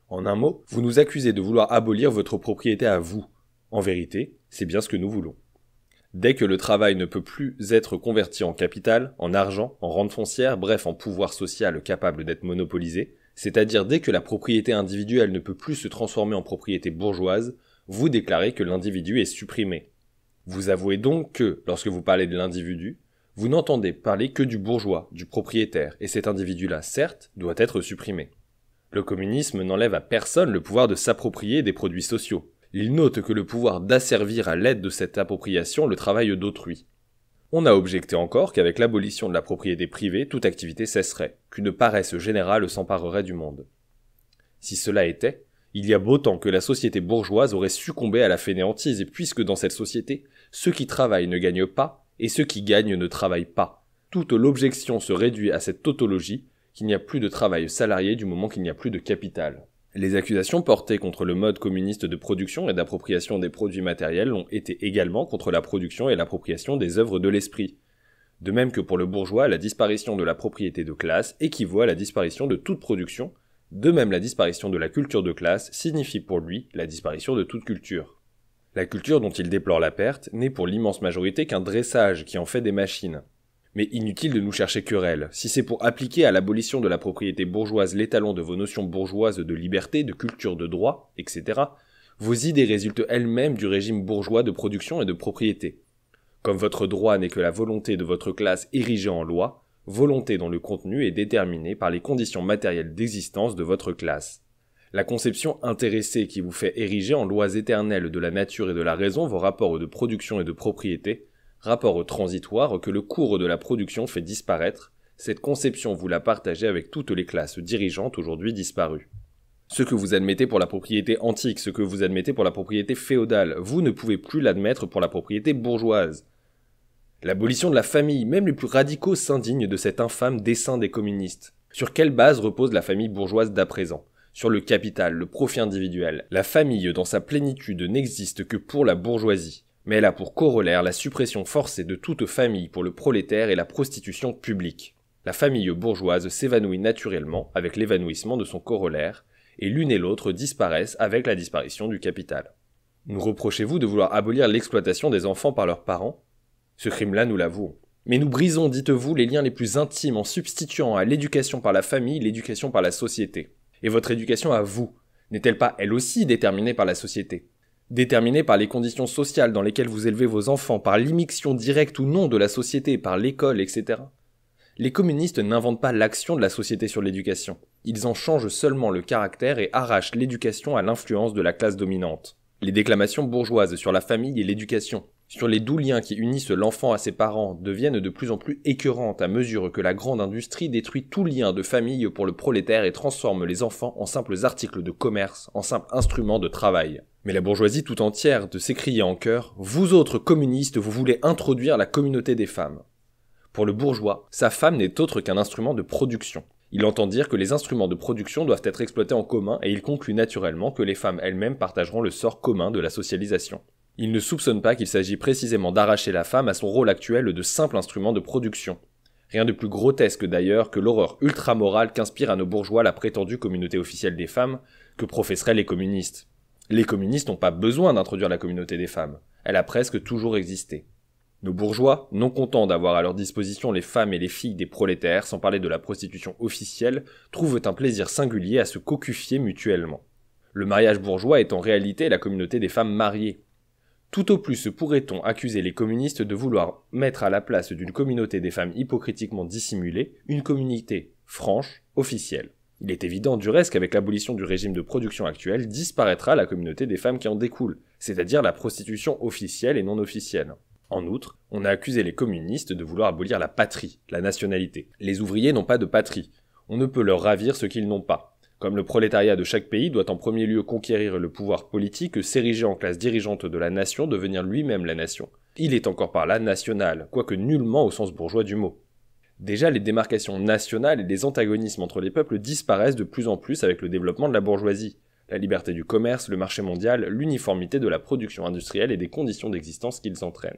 En un mot, vous nous accusez de vouloir abolir votre propriété à vous. En vérité, c'est bien ce que nous voulons. Dès que le travail ne peut plus être converti en capital, en argent, en rente foncière, bref en pouvoir social capable d'être monopolisé, c'est-à-dire dès que la propriété individuelle ne peut plus se transformer en propriété bourgeoise, vous déclarez que l'individu est supprimé, vous avouez donc que, lorsque vous parlez de l'individu, vous n'entendez parler que du bourgeois, du propriétaire, et cet individu-là, certes, doit être supprimé. Le communisme n'enlève à personne le pouvoir de s'approprier des produits sociaux. Il note que le pouvoir d'asservir à l'aide de cette appropriation le travail d'autrui. On a objecté encore qu'avec l'abolition de la propriété privée, toute activité cesserait, qu'une paresse générale s'emparerait du monde. Si cela était, il y a beau temps que la société bourgeoise aurait succombé à la fainéantise, et puisque dans cette société, ceux qui travaillent ne gagnent pas, et ceux qui gagnent ne travaillent pas. Toute l'objection se réduit à cette tautologie qu'il n'y a plus de travail salarié du moment qu'il n'y a plus de capital. Les accusations portées contre le mode communiste de production et d'appropriation des produits matériels ont été également contre la production et l'appropriation des œuvres de l'esprit. De même que pour le bourgeois, la disparition de la propriété de classe équivaut à la disparition de toute production, de même la disparition de la culture de classe signifie pour lui la disparition de toute culture. La culture dont il déplore la perte n'est pour l'immense majorité qu'un dressage qui en fait des machines. Mais inutile de nous chercher querelle. Si c'est pour appliquer à l'abolition de la propriété bourgeoise l'étalon de vos notions bourgeoises de liberté, de culture, de droit, etc., vos idées résultent elles-mêmes du régime bourgeois de production et de propriété. Comme votre droit n'est que la volonté de votre classe érigée en loi, volonté dont le contenu est déterminé par les conditions matérielles d'existence de votre classe. La conception intéressée qui vous fait ériger en lois éternelles de la nature et de la raison vos rapports de production et de propriété, rapports transitoires que le cours de la production fait disparaître, cette conception vous la partagez avec toutes les classes dirigeantes aujourd'hui disparues. Ce que vous admettez pour la propriété antique, ce que vous admettez pour la propriété féodale, vous ne pouvez plus l'admettre pour la propriété bourgeoise. L'abolition de la famille, même les plus radicaux s'indignent de cet infâme dessein des communistes. Sur quelle base repose la famille bourgeoise d'à présent sur le capital, le profit individuel. La famille dans sa plénitude n'existe que pour la bourgeoisie, mais elle a pour corollaire la suppression forcée de toute famille pour le prolétaire et la prostitution publique. La famille bourgeoise s'évanouit naturellement avec l'évanouissement de son corollaire, et l'une et l'autre disparaissent avec la disparition du capital. Nous reprochez-vous de vouloir abolir l'exploitation des enfants par leurs parents Ce crime-là, nous l'avouons. Mais nous brisons, dites-vous, les liens les plus intimes en substituant à l'éducation par la famille l'éducation par la société. Et votre éducation à vous n'est-elle pas elle aussi déterminée par la société Déterminée par les conditions sociales dans lesquelles vous élevez vos enfants, par l'immixion directe ou non de la société, par l'école, etc. Les communistes n'inventent pas l'action de la société sur l'éducation. Ils en changent seulement le caractère et arrachent l'éducation à l'influence de la classe dominante. Les déclamations bourgeoises sur la famille et l'éducation, sur les doux liens qui unissent l'enfant à ses parents deviennent de plus en plus écœurantes à mesure que la grande industrie détruit tout lien de famille pour le prolétaire et transforme les enfants en simples articles de commerce, en simples instruments de travail. Mais la bourgeoisie tout entière de s'écrier en chœur Vous autres communistes, vous voulez introduire la communauté des femmes. Pour le bourgeois, sa femme n'est autre qu'un instrument de production. Il entend dire que les instruments de production doivent être exploités en commun et il conclut naturellement que les femmes elles-mêmes partageront le sort commun de la socialisation. Il ne soupçonne pas qu'il s'agit précisément d'arracher la femme à son rôle actuel de simple instrument de production. Rien de plus grotesque d'ailleurs que l'horreur ultramorale qu'inspire à nos bourgeois la prétendue communauté officielle des femmes que professeraient les communistes. Les communistes n'ont pas besoin d'introduire la communauté des femmes, elle a presque toujours existé. Nos bourgeois, non contents d'avoir à leur disposition les femmes et les filles des prolétaires, sans parler de la prostitution officielle, trouvent un plaisir singulier à se cocufier mutuellement. Le mariage bourgeois est en réalité la communauté des femmes mariées, tout au plus pourrait-on accuser les communistes de vouloir mettre à la place d'une communauté des femmes hypocritiquement dissimulée une communauté franche, officielle. Il est évident du reste qu'avec l'abolition du régime de production actuel disparaîtra la communauté des femmes qui en découle, c'est-à-dire la prostitution officielle et non officielle. En outre, on a accusé les communistes de vouloir abolir la patrie, la nationalité. Les ouvriers n'ont pas de patrie. On ne peut leur ravir ce qu'ils n'ont pas. Comme le prolétariat de chaque pays doit en premier lieu conquérir le pouvoir politique, s'ériger en classe dirigeante de la nation, devenir lui-même la nation. Il est encore par là national, quoique nullement au sens bourgeois du mot. Déjà, les démarcations nationales et les antagonismes entre les peuples disparaissent de plus en plus avec le développement de la bourgeoisie. La liberté du commerce, le marché mondial, l'uniformité de la production industrielle et des conditions d'existence qu'ils entraînent.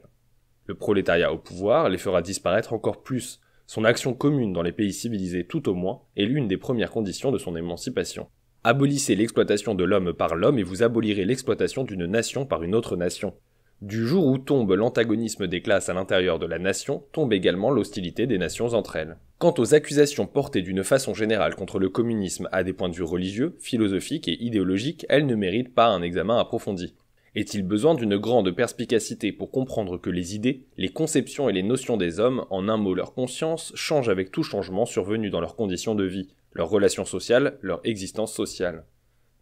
Le prolétariat au pouvoir les fera disparaître encore plus, son action commune dans les pays civilisés tout au moins est l'une des premières conditions de son émancipation. Abolissez l'exploitation de l'homme par l'homme et vous abolirez l'exploitation d'une nation par une autre nation. Du jour où tombe l'antagonisme des classes à l'intérieur de la nation, tombe également l'hostilité des nations entre elles. Quant aux accusations portées d'une façon générale contre le communisme à des points de vue religieux, philosophiques et idéologiques, elles ne méritent pas un examen approfondi. Est-il besoin d'une grande perspicacité pour comprendre que les idées, les conceptions et les notions des hommes, en un mot leur conscience, changent avec tout changement survenu dans leurs conditions de vie, leurs relations sociales, leur existence sociale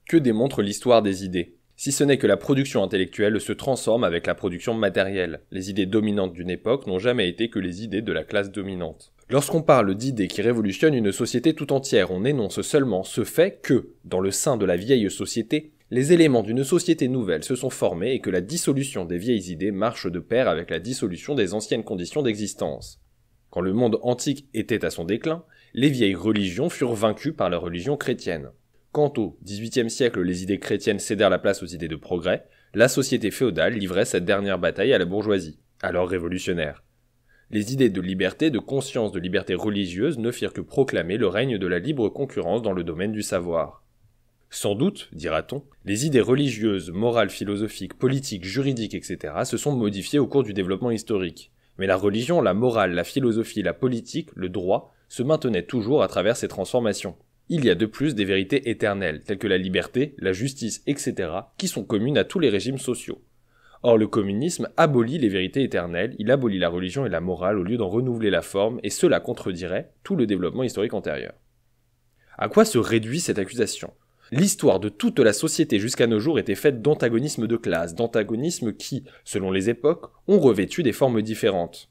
Que démontre l'histoire des idées si ce n'est que la production intellectuelle se transforme avec la production matérielle, les idées dominantes d'une époque n'ont jamais été que les idées de la classe dominante. Lorsqu'on parle d'idées qui révolutionnent une société tout entière, on énonce seulement ce fait que, dans le sein de la vieille société, les éléments d'une société nouvelle se sont formés et que la dissolution des vieilles idées marche de pair avec la dissolution des anciennes conditions d'existence. Quand le monde antique était à son déclin, les vieilles religions furent vaincues par la religion chrétienne. Quant au XVIIIe siècle les idées chrétiennes cédèrent la place aux idées de progrès, la société féodale livrait cette dernière bataille à la bourgeoisie, alors révolutionnaire. Les idées de liberté, de conscience, de liberté religieuse ne firent que proclamer le règne de la libre concurrence dans le domaine du savoir. Sans doute, dira-t-on, les idées religieuses, morales, philosophiques, politiques, juridiques, etc. se sont modifiées au cours du développement historique. Mais la religion, la morale, la philosophie, la politique, le droit se maintenaient toujours à travers ces transformations. Il y a de plus des vérités éternelles, telles que la liberté, la justice, etc., qui sont communes à tous les régimes sociaux. Or, le communisme abolit les vérités éternelles, il abolit la religion et la morale au lieu d'en renouveler la forme, et cela contredirait tout le développement historique antérieur. À quoi se réduit cette accusation L'histoire de toute la société jusqu'à nos jours était faite d'antagonismes de classe, d'antagonismes qui, selon les époques, ont revêtu des formes différentes.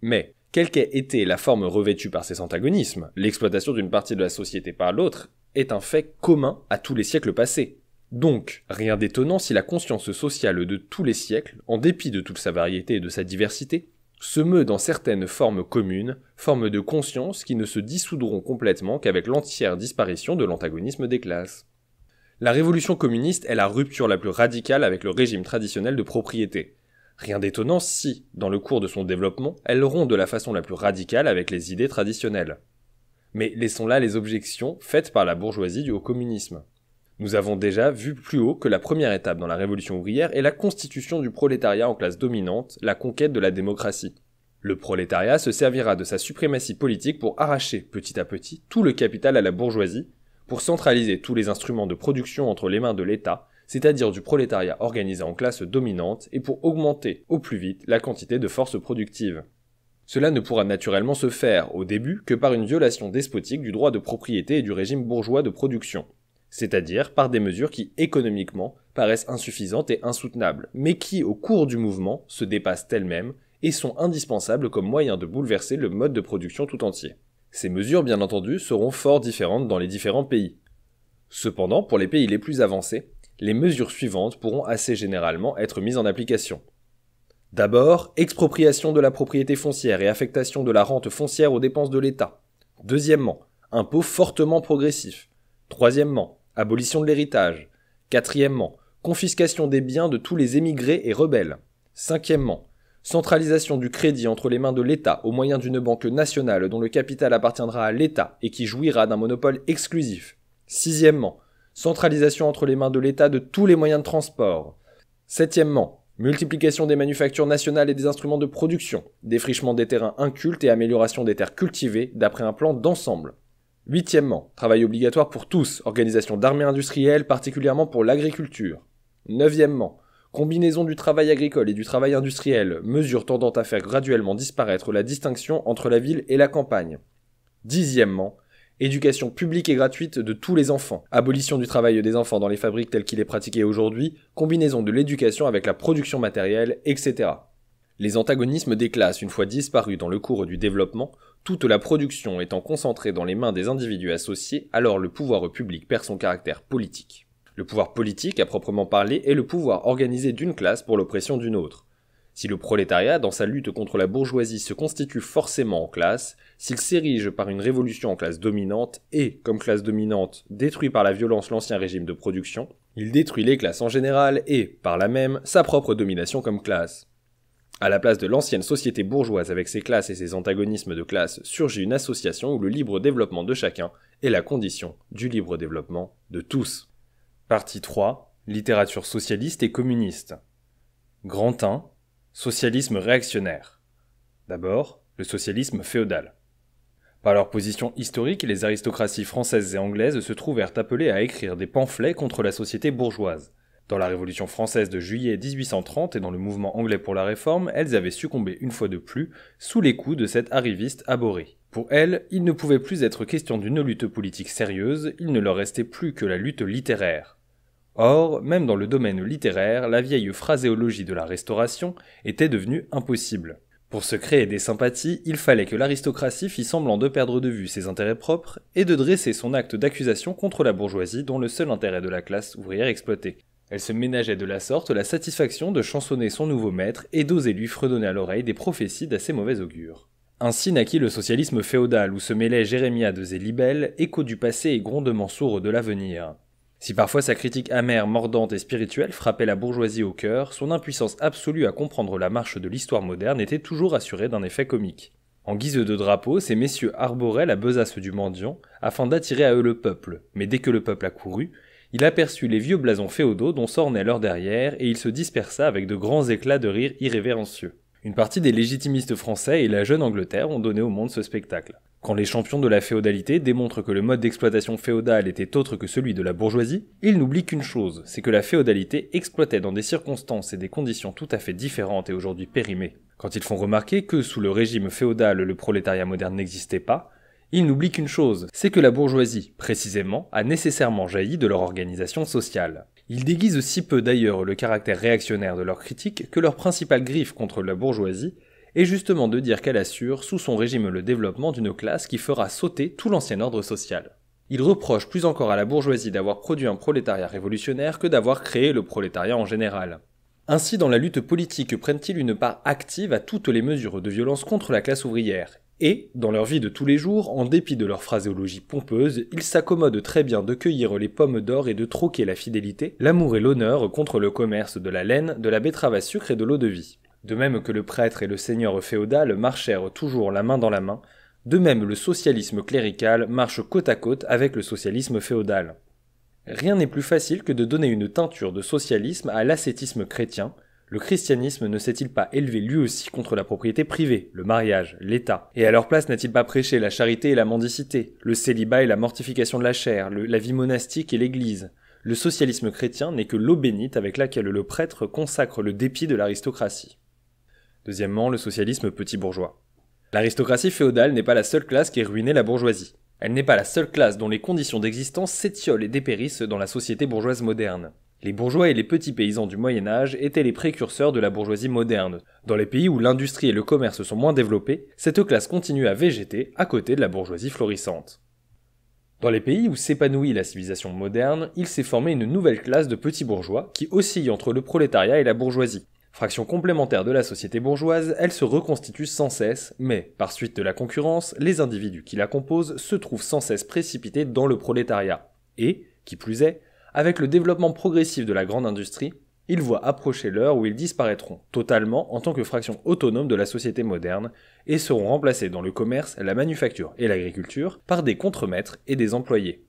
Mais, quelle qu'ait été la forme revêtue par ces antagonismes, l'exploitation d'une partie de la société par l'autre est un fait commun à tous les siècles passés. Donc, rien d'étonnant si la conscience sociale de tous les siècles, en dépit de toute sa variété et de sa diversité, se meut dans certaines formes communes, formes de conscience qui ne se dissoudront complètement qu'avec l'entière disparition de l'antagonisme des classes. La révolution communiste est la rupture la plus radicale avec le régime traditionnel de propriété. Rien d'étonnant si, dans le cours de son développement, elle rompt de la façon la plus radicale avec les idées traditionnelles. Mais laissons là les objections faites par la bourgeoisie du haut communisme. Nous avons déjà vu plus haut que la première étape dans la révolution ouvrière est la constitution du prolétariat en classe dominante, la conquête de la démocratie. Le prolétariat se servira de sa suprématie politique pour arracher petit à petit tout le capital à la bourgeoisie, pour centraliser tous les instruments de production entre les mains de l'État, c'est-à-dire du prolétariat organisé en classe dominante, et pour augmenter au plus vite la quantité de forces productives. Cela ne pourra naturellement se faire, au début, que par une violation despotique du droit de propriété et du régime bourgeois de production c'est-à-dire par des mesures qui économiquement paraissent insuffisantes et insoutenables, mais qui, au cours du mouvement, se dépassent elles-mêmes et sont indispensables comme moyen de bouleverser le mode de production tout entier. Ces mesures, bien entendu, seront fort différentes dans les différents pays. Cependant, pour les pays les plus avancés, les mesures suivantes pourront assez généralement être mises en application. D'abord, expropriation de la propriété foncière et affectation de la rente foncière aux dépenses de l'État. Deuxièmement, impôts fortement progressifs. Troisièmement, abolition de l'héritage. Quatrièmement, confiscation des biens de tous les émigrés et rebelles. Cinquièmement, centralisation du crédit entre les mains de l'État au moyen d'une banque nationale dont le capital appartiendra à l'État et qui jouira d'un monopole exclusif. Sixièmement, centralisation entre les mains de l'État de tous les moyens de transport. Septièmement, multiplication des manufactures nationales et des instruments de production, défrichement des terrains incultes et amélioration des terres cultivées d'après un plan d'ensemble. Huitièmement, travail obligatoire pour tous, organisation d'armées industrielles, particulièrement pour l'agriculture. Neuvièmement, combinaison du travail agricole et du travail industriel, mesure tendant à faire graduellement disparaître la distinction entre la ville et la campagne. Dixièmement, éducation publique et gratuite de tous les enfants, abolition du travail des enfants dans les fabriques telles qu'il est pratiqué aujourd'hui, combinaison de l'éducation avec la production matérielle, etc. Les antagonismes des classes, une fois disparus dans le cours du développement, toute la production étant concentrée dans les mains des individus associés, alors le pouvoir public perd son caractère politique. Le pouvoir politique, à proprement parler, est le pouvoir organisé d'une classe pour l'oppression d'une autre. Si le prolétariat, dans sa lutte contre la bourgeoisie, se constitue forcément en classe, s'il s'érige par une révolution en classe dominante et, comme classe dominante, détruit par la violence l'ancien régime de production, il détruit les classes en général et, par là même, sa propre domination comme classe. À la place de l'ancienne société bourgeoise avec ses classes et ses antagonismes de classe, surgit une association où le libre développement de chacun est la condition du libre développement de tous. Partie 3. Littérature socialiste et communiste. Grand 1. Socialisme réactionnaire. D'abord, le socialisme féodal. Par leur position historique, les aristocraties françaises et anglaises se trouvèrent appelées à écrire des pamphlets contre la société bourgeoise. Dans la Révolution française de juillet 1830 et dans le mouvement anglais pour la réforme, elles avaient succombé une fois de plus sous les coups de cet arriviste abhorré. Pour elles, il ne pouvait plus être question d'une lutte politique sérieuse, il ne leur restait plus que la lutte littéraire. Or, même dans le domaine littéraire, la vieille phraséologie de la Restauration était devenue impossible. Pour se créer des sympathies, il fallait que l'aristocratie fît semblant de perdre de vue ses intérêts propres et de dresser son acte d'accusation contre la bourgeoisie dont le seul intérêt de la classe ouvrière exploitée. Elle se ménageait de la sorte la satisfaction de chansonner son nouveau maître et d'oser lui fredonner à l'oreille des prophéties d'assez mauvais augure. Ainsi naquit le socialisme féodal où se mêlaient Jérémia de Zélibel, écho du passé et grondement sourd de l'avenir. Si parfois sa critique amère, mordante et spirituelle frappait la bourgeoisie au cœur, son impuissance absolue à comprendre la marche de l'histoire moderne était toujours assurée d'un effet comique. En guise de drapeau, ces messieurs arboraient la besace du mendiant afin d'attirer à eux le peuple, mais dès que le peuple accourut, il aperçut les vieux blasons féodaux dont s'ornait leur derrière et il se dispersa avec de grands éclats de rire irrévérencieux. Une partie des légitimistes français et la jeune Angleterre ont donné au monde ce spectacle. Quand les champions de la féodalité démontrent que le mode d'exploitation féodale était autre que celui de la bourgeoisie, ils n'oublient qu'une chose, c'est que la féodalité exploitait dans des circonstances et des conditions tout à fait différentes et aujourd'hui périmées. Quand ils font remarquer que sous le régime féodal le prolétariat moderne n'existait pas, il n'oublie qu'une chose, c'est que la bourgeoisie, précisément, a nécessairement jailli de leur organisation sociale. Ils déguisent si peu d'ailleurs le caractère réactionnaire de leurs critique que leur principale griffe contre la bourgeoisie est justement de dire qu'elle assure, sous son régime, le développement d'une classe qui fera sauter tout l'ancien ordre social. Il reproche plus encore à la bourgeoisie d'avoir produit un prolétariat révolutionnaire que d'avoir créé le prolétariat en général. Ainsi, dans la lutte politique, prennent-ils une part active à toutes les mesures de violence contre la classe ouvrière, et, dans leur vie de tous les jours, en dépit de leur phraséologie pompeuse, ils s'accommodent très bien de cueillir les pommes d'or et de troquer la fidélité, l'amour et l'honneur contre le commerce de la laine, de la betterave à sucre et de l'eau de vie. De même que le prêtre et le seigneur féodal marchèrent toujours la main dans la main, de même le socialisme clérical marche côte à côte avec le socialisme féodal. Rien n'est plus facile que de donner une teinture de socialisme à l'ascétisme chrétien, le christianisme ne s'est-il pas élevé lui aussi contre la propriété privée, le mariage, l'État Et à leur place n'a-t-il pas prêché la charité et la mendicité, le célibat et la mortification de la chair, la vie monastique et l'Église Le socialisme chrétien n'est que l'eau bénite avec laquelle le prêtre consacre le dépit de l'aristocratie. Deuxièmement, le socialisme petit bourgeois. L'aristocratie féodale n'est pas la seule classe qui ait ruiné la bourgeoisie. Elle n'est pas la seule classe dont les conditions d'existence s'étiolent et dépérissent dans la société bourgeoise moderne. Les bourgeois et les petits paysans du Moyen Âge étaient les précurseurs de la bourgeoisie moderne. Dans les pays où l'industrie et le commerce sont moins développés, cette classe continue à végéter à côté de la bourgeoisie florissante. Dans les pays où s'épanouit la civilisation moderne, il s'est formé une nouvelle classe de petits bourgeois qui oscille entre le prolétariat et la bourgeoisie. Fraction complémentaire de la société bourgeoise, elle se reconstitue sans cesse, mais, par suite de la concurrence, les individus qui la composent se trouvent sans cesse précipités dans le prolétariat. Et, qui plus est, avec le développement progressif de la grande industrie, ils voient approcher l'heure où ils disparaîtront totalement en tant que fraction autonome de la société moderne et seront remplacés dans le commerce, la manufacture et l'agriculture par des contremaîtres et des employés.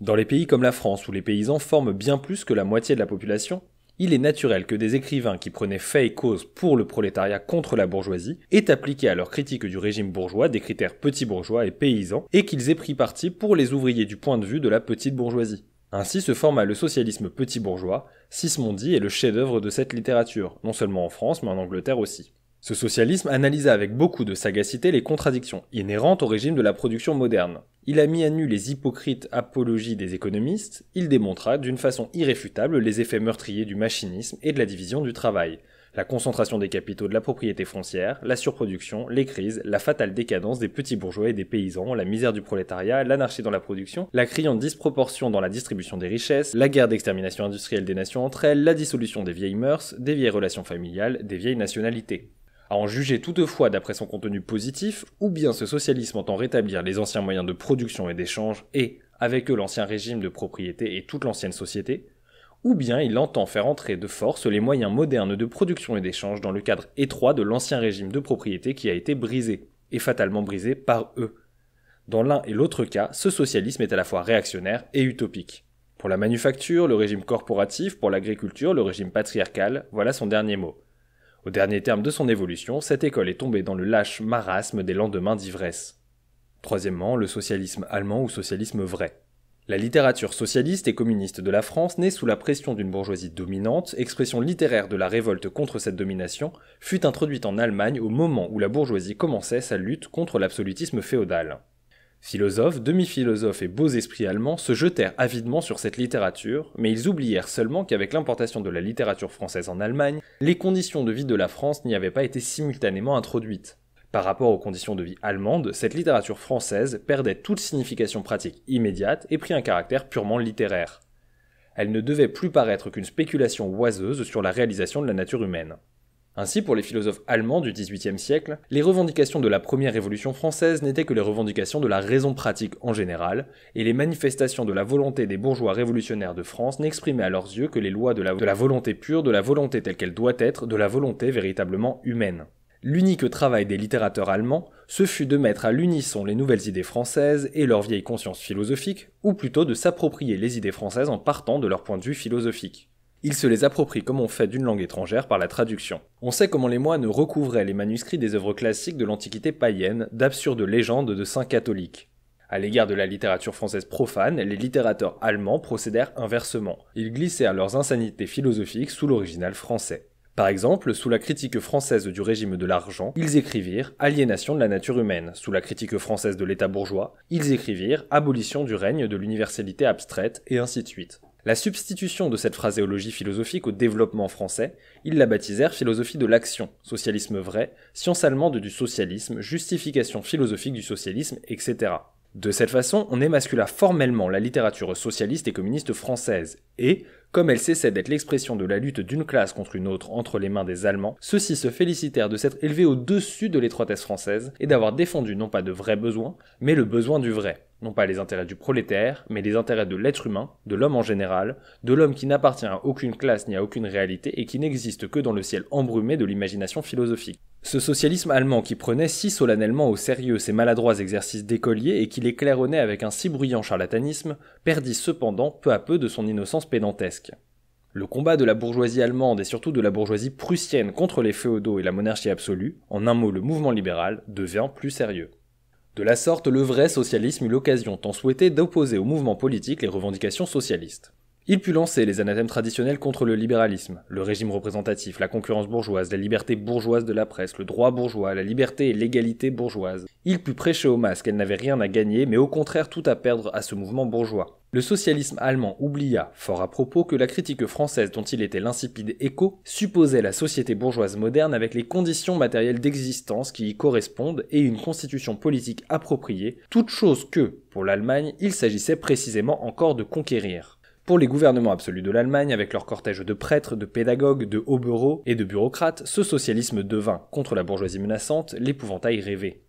Dans les pays comme la France où les paysans forment bien plus que la moitié de la population, il est naturel que des écrivains qui prenaient fait et cause pour le prolétariat contre la bourgeoisie aient appliqué à leur critique du régime bourgeois des critères petits bourgeois et paysans et qu'ils aient pris parti pour les ouvriers du point de vue de la petite bourgeoisie. Ainsi se forma le socialisme petit bourgeois, Sismondi est le chef-d'œuvre de cette littérature, non seulement en France mais en Angleterre aussi. Ce socialisme analysa avec beaucoup de sagacité les contradictions inhérentes au régime de la production moderne. Il a mis à nu les hypocrites apologies des économistes, il démontra d'une façon irréfutable les effets meurtriers du machinisme et de la division du travail, la concentration des capitaux de la propriété foncière, la surproduction, les crises, la fatale décadence des petits bourgeois et des paysans, la misère du prolétariat, l'anarchie dans la production, la criante disproportion dans la distribution des richesses, la guerre d'extermination industrielle des nations entre elles, la dissolution des vieilles mœurs, des vieilles relations familiales, des vieilles nationalités à en juger toutefois d'après son contenu positif, ou bien ce socialisme entend rétablir les anciens moyens de production et d'échange et, avec eux, l'ancien régime de propriété et toute l'ancienne société, ou bien il entend faire entrer de force les moyens modernes de production et d'échange dans le cadre étroit de l'ancien régime de propriété qui a été brisé, et fatalement brisé par eux. Dans l'un et l'autre cas, ce socialisme est à la fois réactionnaire et utopique. Pour la manufacture, le régime corporatif, pour l'agriculture, le régime patriarcal, voilà son dernier mot. Au dernier terme de son évolution, cette école est tombée dans le lâche marasme des lendemains d'ivresse. Troisièmement, le socialisme allemand ou socialisme vrai. La littérature socialiste et communiste de la France née sous la pression d'une bourgeoisie dominante, expression littéraire de la révolte contre cette domination, fut introduite en Allemagne au moment où la bourgeoisie commençait sa lutte contre l'absolutisme féodal. Philosophes, demi-philosophes et beaux esprits allemands se jetèrent avidement sur cette littérature, mais ils oublièrent seulement qu'avec l'importation de la littérature française en Allemagne, les conditions de vie de la France n'y avaient pas été simultanément introduites. Par rapport aux conditions de vie allemandes, cette littérature française perdait toute signification pratique immédiate et prit un caractère purement littéraire. Elle ne devait plus paraître qu'une spéculation oiseuse sur la réalisation de la nature humaine. Ainsi, pour les philosophes allemands du XVIIIe siècle, les revendications de la première Révolution française n'étaient que les revendications de la raison pratique en général, et les manifestations de la volonté des bourgeois révolutionnaires de France n'exprimaient à leurs yeux que les lois de la, de la volonté pure, de la volonté telle qu'elle doit être, de la volonté véritablement humaine. L'unique travail des littérateurs allemands, ce fut de mettre à l'unisson les nouvelles idées françaises et leur vieille conscience philosophique, ou plutôt de s'approprier les idées françaises en partant de leur point de vue philosophique. Ils se les approprient comme on fait d'une langue étrangère par la traduction. On sait comment les moines recouvraient les manuscrits des œuvres classiques de l'Antiquité païenne, d'absurdes légendes de saints catholiques. À l'égard de la littérature française profane, les littérateurs allemands procédèrent inversement. Ils glissèrent leurs insanités philosophiques sous l'original français. Par exemple, sous la critique française du régime de l'argent, ils écrivirent Aliénation de la nature humaine. Sous la critique française de l'État bourgeois, ils écrivirent Abolition du règne de l'universalité abstraite, et ainsi de suite. La substitution de cette phraséologie philosophique au développement français, ils la baptisèrent philosophie de l'action, socialisme vrai, science allemande du socialisme, justification philosophique du socialisme, etc. De cette façon, on émascula formellement la littérature socialiste et communiste française, et, comme elle cessait d'être l'expression de la lutte d'une classe contre une autre entre les mains des Allemands, ceux-ci se félicitèrent de s'être élevés au-dessus de l'étroitesse française et d'avoir défendu non pas de vrais besoins, mais le besoin du vrai non pas les intérêts du prolétaire, mais les intérêts de l'être humain, de l'homme en général, de l'homme qui n'appartient à aucune classe ni à aucune réalité et qui n'existe que dans le ciel embrumé de l'imagination philosophique. Ce socialisme allemand qui prenait si solennellement au sérieux ces maladroits exercices d'écolier et qui les claironnait avec un si bruyant charlatanisme, perdit cependant peu à peu de son innocence pédantesque. Le combat de la bourgeoisie allemande et surtout de la bourgeoisie prussienne contre les féodaux et la monarchie absolue, en un mot le mouvement libéral, devient plus sérieux. De la sorte, le vrai socialisme eut l'occasion tant souhaitée d'opposer au mouvement politique les revendications socialistes. Il put lancer les anathèmes traditionnels contre le libéralisme, le régime représentatif, la concurrence bourgeoise, la liberté bourgeoise de la presse, le droit bourgeois, la liberté et l'égalité bourgeoise. Il put prêcher aux masses qu'elles n'avait rien à gagner, mais au contraire tout à perdre à ce mouvement bourgeois le socialisme allemand oublia, fort à propos, que la critique française dont il était l'insipide écho supposait la société bourgeoise moderne avec les conditions matérielles d'existence qui y correspondent et une constitution politique appropriée, toute chose que, pour l'Allemagne, il s'agissait précisément encore de conquérir. Pour les gouvernements absolus de l'Allemagne, avec leur cortège de prêtres, de pédagogues, de hauts et de bureaucrates, ce socialisme devint, contre la bourgeoisie menaçante, l'épouvantail rêvé.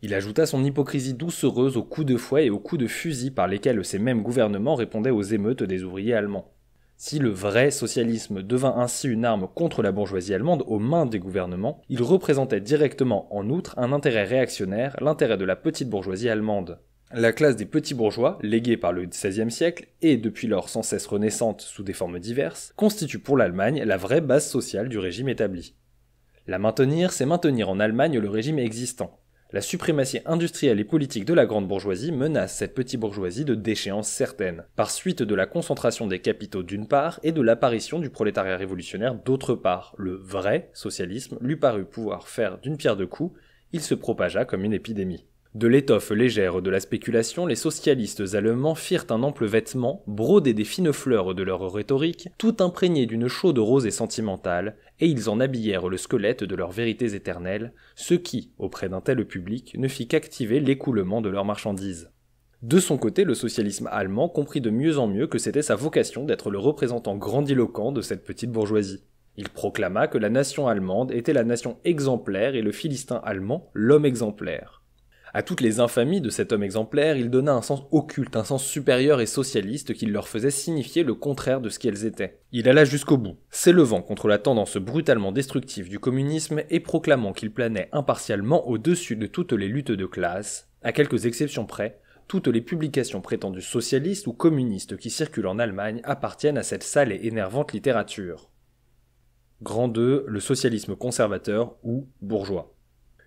Il ajouta son hypocrisie doucereuse aux coups de fouet et aux coups de fusil par lesquels ces mêmes gouvernements répondaient aux émeutes des ouvriers allemands. Si le vrai socialisme devint ainsi une arme contre la bourgeoisie allemande aux mains des gouvernements, il représentait directement en outre un intérêt réactionnaire, l'intérêt de la petite bourgeoisie allemande. La classe des petits bourgeois, léguée par le XVIe siècle et depuis lors sans cesse renaissante sous des formes diverses, constitue pour l'Allemagne la vraie base sociale du régime établi. La maintenir, c'est maintenir en Allemagne le régime existant, la suprématie industrielle et politique de la grande bourgeoisie menace cette petite bourgeoisie de déchéance certaine, par suite de la concentration des capitaux d'une part et de l'apparition du prolétariat révolutionnaire d'autre part. Le vrai socialisme lui parut pouvoir faire d'une pierre deux coups, il se propagea comme une épidémie. De l'étoffe légère de la spéculation, les socialistes allemands firent un ample vêtement, brodé des fines fleurs de leur rhétorique, tout imprégné d'une chaude rose et sentimentale, et ils en habillèrent le squelette de leurs vérités éternelles, ce qui, auprès d'un tel public, ne fit qu'activer l'écoulement de leurs marchandises. De son côté, le socialisme allemand comprit de mieux en mieux que c'était sa vocation d'être le représentant grandiloquent de cette petite bourgeoisie. Il proclama que la nation allemande était la nation exemplaire et le philistin allemand l'homme exemplaire. À toutes les infamies de cet homme exemplaire, il donna un sens occulte, un sens supérieur et socialiste qui leur faisait signifier le contraire de ce qu'elles étaient. Il alla jusqu'au bout, s'élevant contre la tendance brutalement destructive du communisme et proclamant qu'il planait impartialement au-dessus de toutes les luttes de classe, à quelques exceptions près, toutes les publications prétendues socialistes ou communistes qui circulent en Allemagne appartiennent à cette sale et énervante littérature. Grand 2, le socialisme conservateur ou bourgeois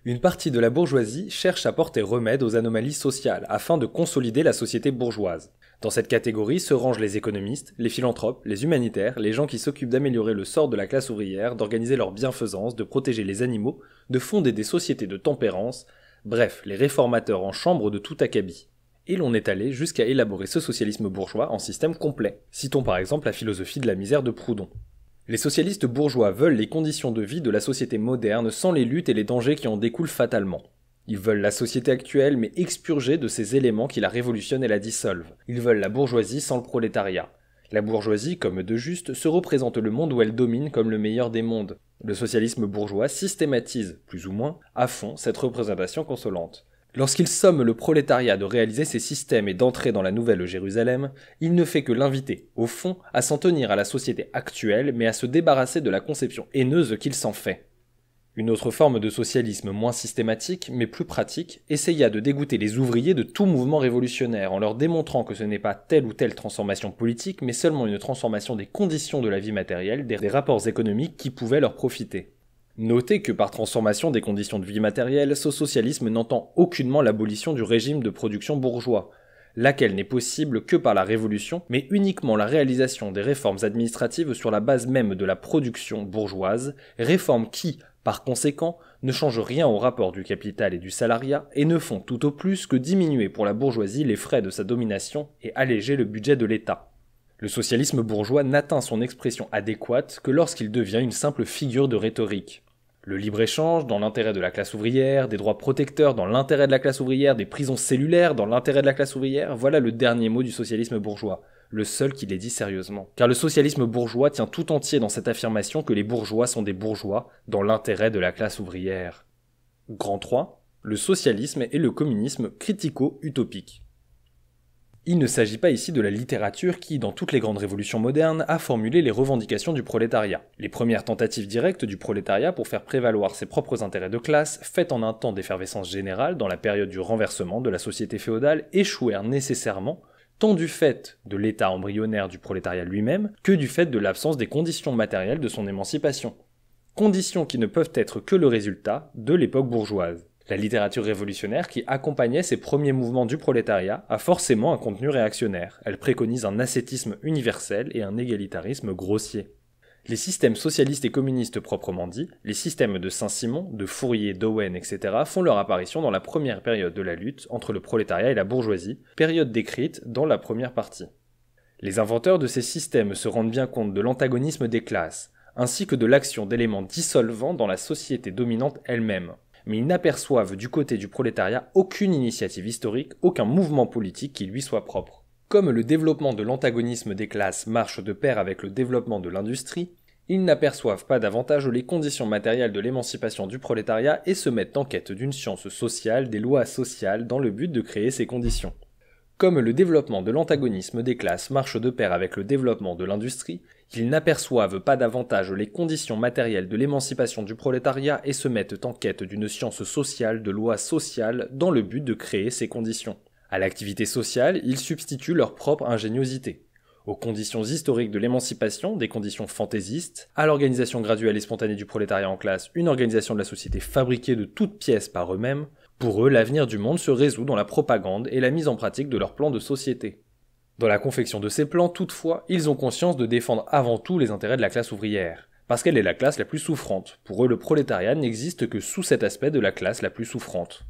une partie de la bourgeoisie cherche à porter remède aux anomalies sociales afin de consolider la société bourgeoise. Dans cette catégorie se rangent les économistes, les philanthropes, les humanitaires, les gens qui s'occupent d'améliorer le sort de la classe ouvrière, d'organiser leur bienfaisance, de protéger les animaux, de fonder des sociétés de tempérance, bref, les réformateurs en chambre de tout acabit. Et l'on est allé jusqu'à élaborer ce socialisme bourgeois en système complet. Citons par exemple la philosophie de la misère de Proudhon. Les socialistes bourgeois veulent les conditions de vie de la société moderne sans les luttes et les dangers qui en découlent fatalement. Ils veulent la société actuelle mais expurgée de ces éléments qui la révolutionnent et la dissolvent. Ils veulent la bourgeoisie sans le prolétariat. La bourgeoisie, comme de juste, se représente le monde où elle domine comme le meilleur des mondes. Le socialisme bourgeois systématise, plus ou moins, à fond cette représentation consolante. Lorsqu'il somme le prolétariat de réaliser ses systèmes et d'entrer dans la nouvelle Jérusalem, il ne fait que l'inviter, au fond, à s'en tenir à la société actuelle, mais à se débarrasser de la conception haineuse qu'il s'en fait. Une autre forme de socialisme moins systématique, mais plus pratique, essaya de dégoûter les ouvriers de tout mouvement révolutionnaire en leur démontrant que ce n'est pas telle ou telle transformation politique, mais seulement une transformation des conditions de la vie matérielle, des rapports économiques qui pouvaient leur profiter. Notez que par transformation des conditions de vie matérielles, ce socialisme n'entend aucunement l'abolition du régime de production bourgeois, laquelle n'est possible que par la révolution, mais uniquement la réalisation des réformes administratives sur la base même de la production bourgeoise, réformes qui, par conséquent, ne changent rien au rapport du capital et du salariat et ne font tout au plus que diminuer pour la bourgeoisie les frais de sa domination et alléger le budget de l'État. Le socialisme bourgeois n'atteint son expression adéquate que lorsqu'il devient une simple figure de rhétorique. Le libre-échange dans l'intérêt de la classe ouvrière, des droits protecteurs dans l'intérêt de la classe ouvrière, des prisons cellulaires dans l'intérêt de la classe ouvrière, voilà le dernier mot du socialisme bourgeois, le seul qui l'ait dit sérieusement. Car le socialisme bourgeois tient tout entier dans cette affirmation que les bourgeois sont des bourgeois dans l'intérêt de la classe ouvrière. Grand 3. Le socialisme et le communisme critico-utopiques. Il ne s'agit pas ici de la littérature qui, dans toutes les grandes révolutions modernes, a formulé les revendications du prolétariat. Les premières tentatives directes du prolétariat pour faire prévaloir ses propres intérêts de classe, faites en un temps d'effervescence générale dans la période du renversement de la société féodale, échouèrent nécessairement, tant du fait de l'état embryonnaire du prolétariat lui-même que du fait de l'absence des conditions matérielles de son émancipation. Conditions qui ne peuvent être que le résultat de l'époque bourgeoise. La littérature révolutionnaire qui accompagnait ces premiers mouvements du prolétariat a forcément un contenu réactionnaire. Elle préconise un ascétisme universel et un égalitarisme grossier. Les systèmes socialistes et communistes proprement dits, les systèmes de Saint-Simon, de Fourier, d'Owen, etc., font leur apparition dans la première période de la lutte entre le prolétariat et la bourgeoisie, période décrite dans la première partie. Les inventeurs de ces systèmes se rendent bien compte de l'antagonisme des classes, ainsi que de l'action d'éléments dissolvants dans la société dominante elle-même, mais ils n'aperçoivent du côté du prolétariat aucune initiative historique, aucun mouvement politique qui lui soit propre. Comme le développement de l'antagonisme des classes marche de pair avec le développement de l'industrie, ils n'aperçoivent pas davantage les conditions matérielles de l'émancipation du prolétariat et se mettent en quête d'une science sociale, des lois sociales, dans le but de créer ces conditions. Comme le développement de l'antagonisme des classes marche de pair avec le développement de l'industrie, qu'ils n'aperçoivent pas davantage les conditions matérielles de l'émancipation du prolétariat et se mettent en quête d'une science sociale, de loi sociale dans le but de créer ces conditions. À l'activité sociale, ils substituent leur propre ingéniosité aux conditions historiques de l'émancipation, des conditions fantaisistes, à l'organisation graduelle et spontanée du prolétariat en classe, une organisation de la société fabriquée de toutes pièces par eux-mêmes, pour eux l'avenir du monde se résout dans la propagande et la mise en pratique de leur plan de société. Dans la confection de ces plans, toutefois, ils ont conscience de défendre avant tout les intérêts de la classe ouvrière, parce qu'elle est la classe la plus souffrante. Pour eux, le prolétariat n'existe que sous cet aspect de la classe la plus souffrante.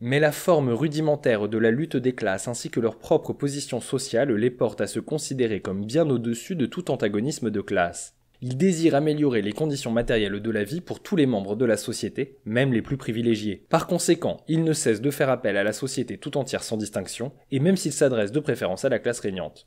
Mais la forme rudimentaire de la lutte des classes ainsi que leur propre position sociale les porte à se considérer comme bien au-dessus de tout antagonisme de classe. Il désire améliorer les conditions matérielles de la vie pour tous les membres de la société, même les plus privilégiés. Par conséquent, il ne cesse de faire appel à la société tout entière sans distinction, et même s'il s'adresse de préférence à la classe régnante.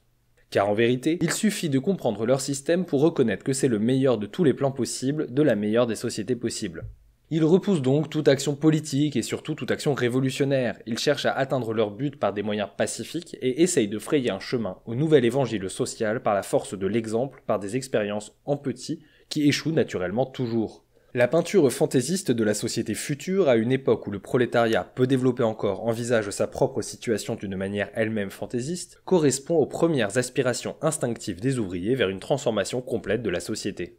Car en vérité, il suffit de comprendre leur système pour reconnaître que c'est le meilleur de tous les plans possibles, de la meilleure des sociétés possibles. Ils repoussent donc toute action politique et surtout toute action révolutionnaire. Ils cherchent à atteindre leur but par des moyens pacifiques et essayent de frayer un chemin au nouvel évangile social par la force de l'exemple, par des expériences en petit qui échouent naturellement toujours. La peinture fantaisiste de la société future, à une époque où le prolétariat peu développé encore envisage sa propre situation d'une manière elle-même fantaisiste, correspond aux premières aspirations instinctives des ouvriers vers une transformation complète de la société.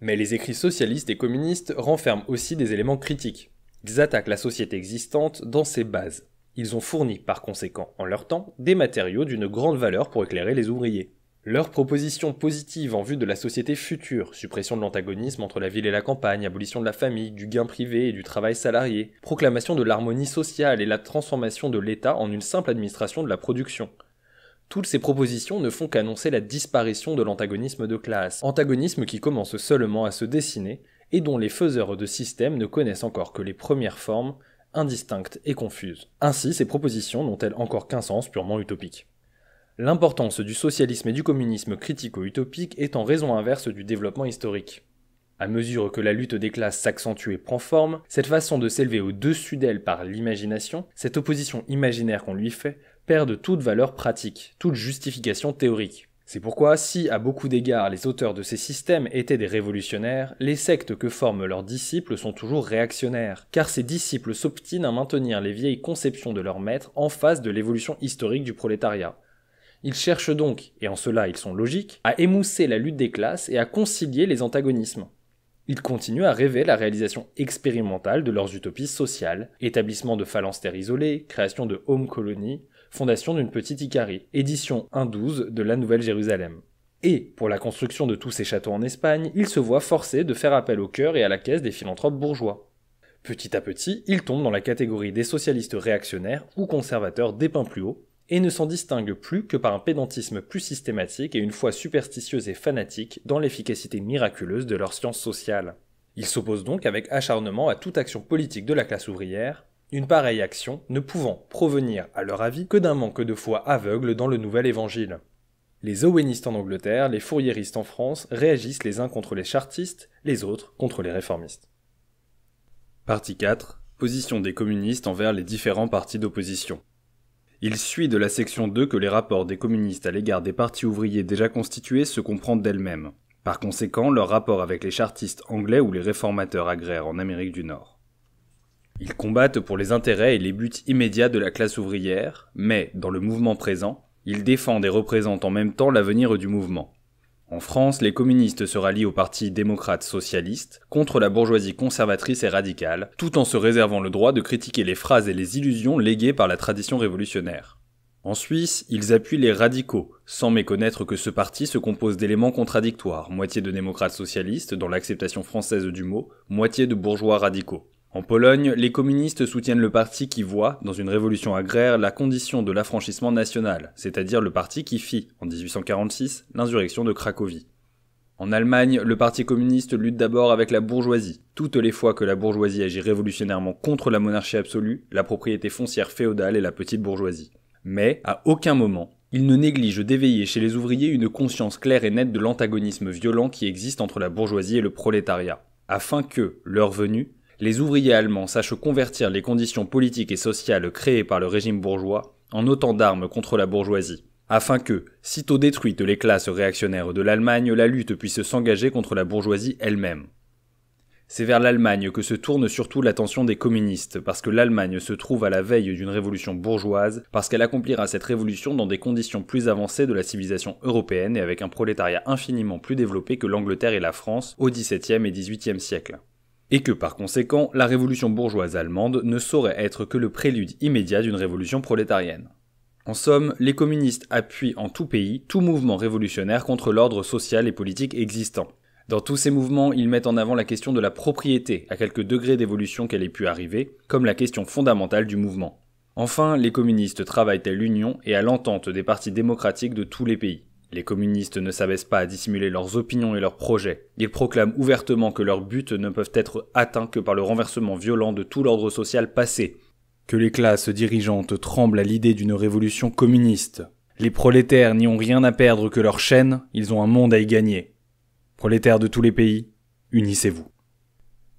Mais les écrits socialistes et communistes renferment aussi des éléments critiques. Ils attaquent la société existante dans ses bases. Ils ont fourni, par conséquent, en leur temps, des matériaux d'une grande valeur pour éclairer les ouvriers. Leurs propositions positives en vue de la société future, suppression de l'antagonisme entre la ville et la campagne, abolition de la famille, du gain privé et du travail salarié, proclamation de l'harmonie sociale et la transformation de l'État en une simple administration de la production, toutes ces propositions ne font qu'annoncer la disparition de l'antagonisme de classe, antagonisme qui commence seulement à se dessiner et dont les faiseurs de systèmes ne connaissent encore que les premières formes, indistinctes et confuses. Ainsi, ces propositions n'ont-elles encore qu'un sens purement utopique. L'importance du socialisme et du communisme critico-utopique est en raison inverse du développement historique. À mesure que la lutte des classes s'accentue et prend forme, cette façon de s'élever au-dessus d'elle par l'imagination, cette opposition imaginaire qu'on lui fait, perdent toute valeur pratique, toute justification théorique. C'est pourquoi, si à beaucoup d'égards les auteurs de ces systèmes étaient des révolutionnaires, les sectes que forment leurs disciples sont toujours réactionnaires, car ces disciples s'obstinent à maintenir les vieilles conceptions de leurs maîtres en face de l'évolution historique du prolétariat. Ils cherchent donc, et en cela ils sont logiques, à émousser la lutte des classes et à concilier les antagonismes. Ils continuent à rêver la réalisation expérimentale de leurs utopies sociales, établissement de phalanstères isolés, création de home colonies, fondation d'une petite Icarie, édition 1.12 de la Nouvelle Jérusalem. Et, pour la construction de tous ces châteaux en Espagne, il se voit forcé de faire appel au cœur et à la caisse des philanthropes bourgeois. Petit à petit, il tombe dans la catégorie des socialistes réactionnaires ou conservateurs dépeints plus haut, et ne s'en distingue plus que par un pédantisme plus systématique et une foi superstitieuse et fanatique dans l'efficacité miraculeuse de leur science sociale. Il s'oppose donc avec acharnement à toute action politique de la classe ouvrière, une pareille action ne pouvant provenir, à leur avis, que d'un manque de foi aveugle dans le nouvel évangile. Les owenistes en Angleterre, les fourriéristes en France réagissent les uns contre les chartistes, les autres contre les réformistes. Partie 4. Position des communistes envers les différents partis d'opposition. Il suit de la section 2 que les rapports des communistes à l'égard des partis ouvriers déjà constitués se comprennent d'elles-mêmes. Par conséquent, leur rapport avec les chartistes anglais ou les réformateurs agraires en Amérique du Nord. Ils combattent pour les intérêts et les buts immédiats de la classe ouvrière, mais, dans le mouvement présent, ils défendent et représentent en même temps l'avenir du mouvement. En France, les communistes se rallient au Parti démocrate socialiste contre la bourgeoisie conservatrice et radicale, tout en se réservant le droit de critiquer les phrases et les illusions léguées par la tradition révolutionnaire. En Suisse, ils appuient les radicaux, sans méconnaître que ce parti se compose d'éléments contradictoires, moitié de démocrates socialistes dans l'acceptation française du mot, moitié de bourgeois radicaux. En Pologne, les communistes soutiennent le parti qui voit, dans une révolution agraire, la condition de l'affranchissement national, c'est-à-dire le parti qui fit, en 1846, l'insurrection de Cracovie. En Allemagne, le Parti communiste lutte d'abord avec la bourgeoisie. Toutes les fois que la bourgeoisie agit révolutionnairement contre la monarchie absolue, la propriété foncière féodale et la petite bourgeoisie. Mais, à aucun moment, il ne néglige d'éveiller chez les ouvriers une conscience claire et nette de l'antagonisme violent qui existe entre la bourgeoisie et le prolétariat, afin que, l'heure venue, les ouvriers allemands sachent convertir les conditions politiques et sociales créées par le régime bourgeois en autant d'armes contre la bourgeoisie, afin que, sitôt détruites les classes réactionnaires de l'Allemagne, la lutte puisse s'engager contre la bourgeoisie elle-même. C'est vers l'Allemagne que se tourne surtout l'attention des communistes, parce que l'Allemagne se trouve à la veille d'une révolution bourgeoise, parce qu'elle accomplira cette révolution dans des conditions plus avancées de la civilisation européenne et avec un prolétariat infiniment plus développé que l'Angleterre et la France au XVIIe et XVIIIe siècle et que par conséquent, la révolution bourgeoise allemande ne saurait être que le prélude immédiat d'une révolution prolétarienne. En somme, les communistes appuient en tout pays tout mouvement révolutionnaire contre l'ordre social et politique existant. Dans tous ces mouvements, ils mettent en avant la question de la propriété, à quelque degré d'évolution qu'elle ait pu arriver, comme la question fondamentale du mouvement. Enfin, les communistes travaillent à l'union et à l'entente des partis démocratiques de tous les pays. Les communistes ne s'abaissent pas à dissimuler leurs opinions et leurs projets. Ils proclament ouvertement que leurs buts ne peuvent être atteints que par le renversement violent de tout l'ordre social passé. Que les classes dirigeantes tremblent à l'idée d'une révolution communiste. Les prolétaires n'y ont rien à perdre que leur chaîne, ils ont un monde à y gagner. Prolétaires de tous les pays, unissez-vous.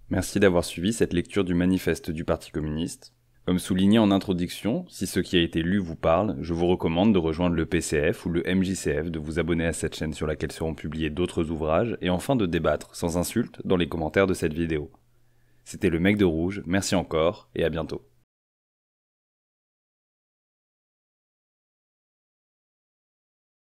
Merci d'avoir suivi cette lecture du manifeste du Parti communiste. Comme souligné en introduction, si ce qui a été lu vous parle, je vous recommande de rejoindre le PCF ou le MJCF, de vous abonner à cette chaîne sur laquelle seront publiés d'autres ouvrages, et enfin de débattre, sans insultes, dans les commentaires de cette vidéo. C'était le mec de rouge, merci encore, et à bientôt.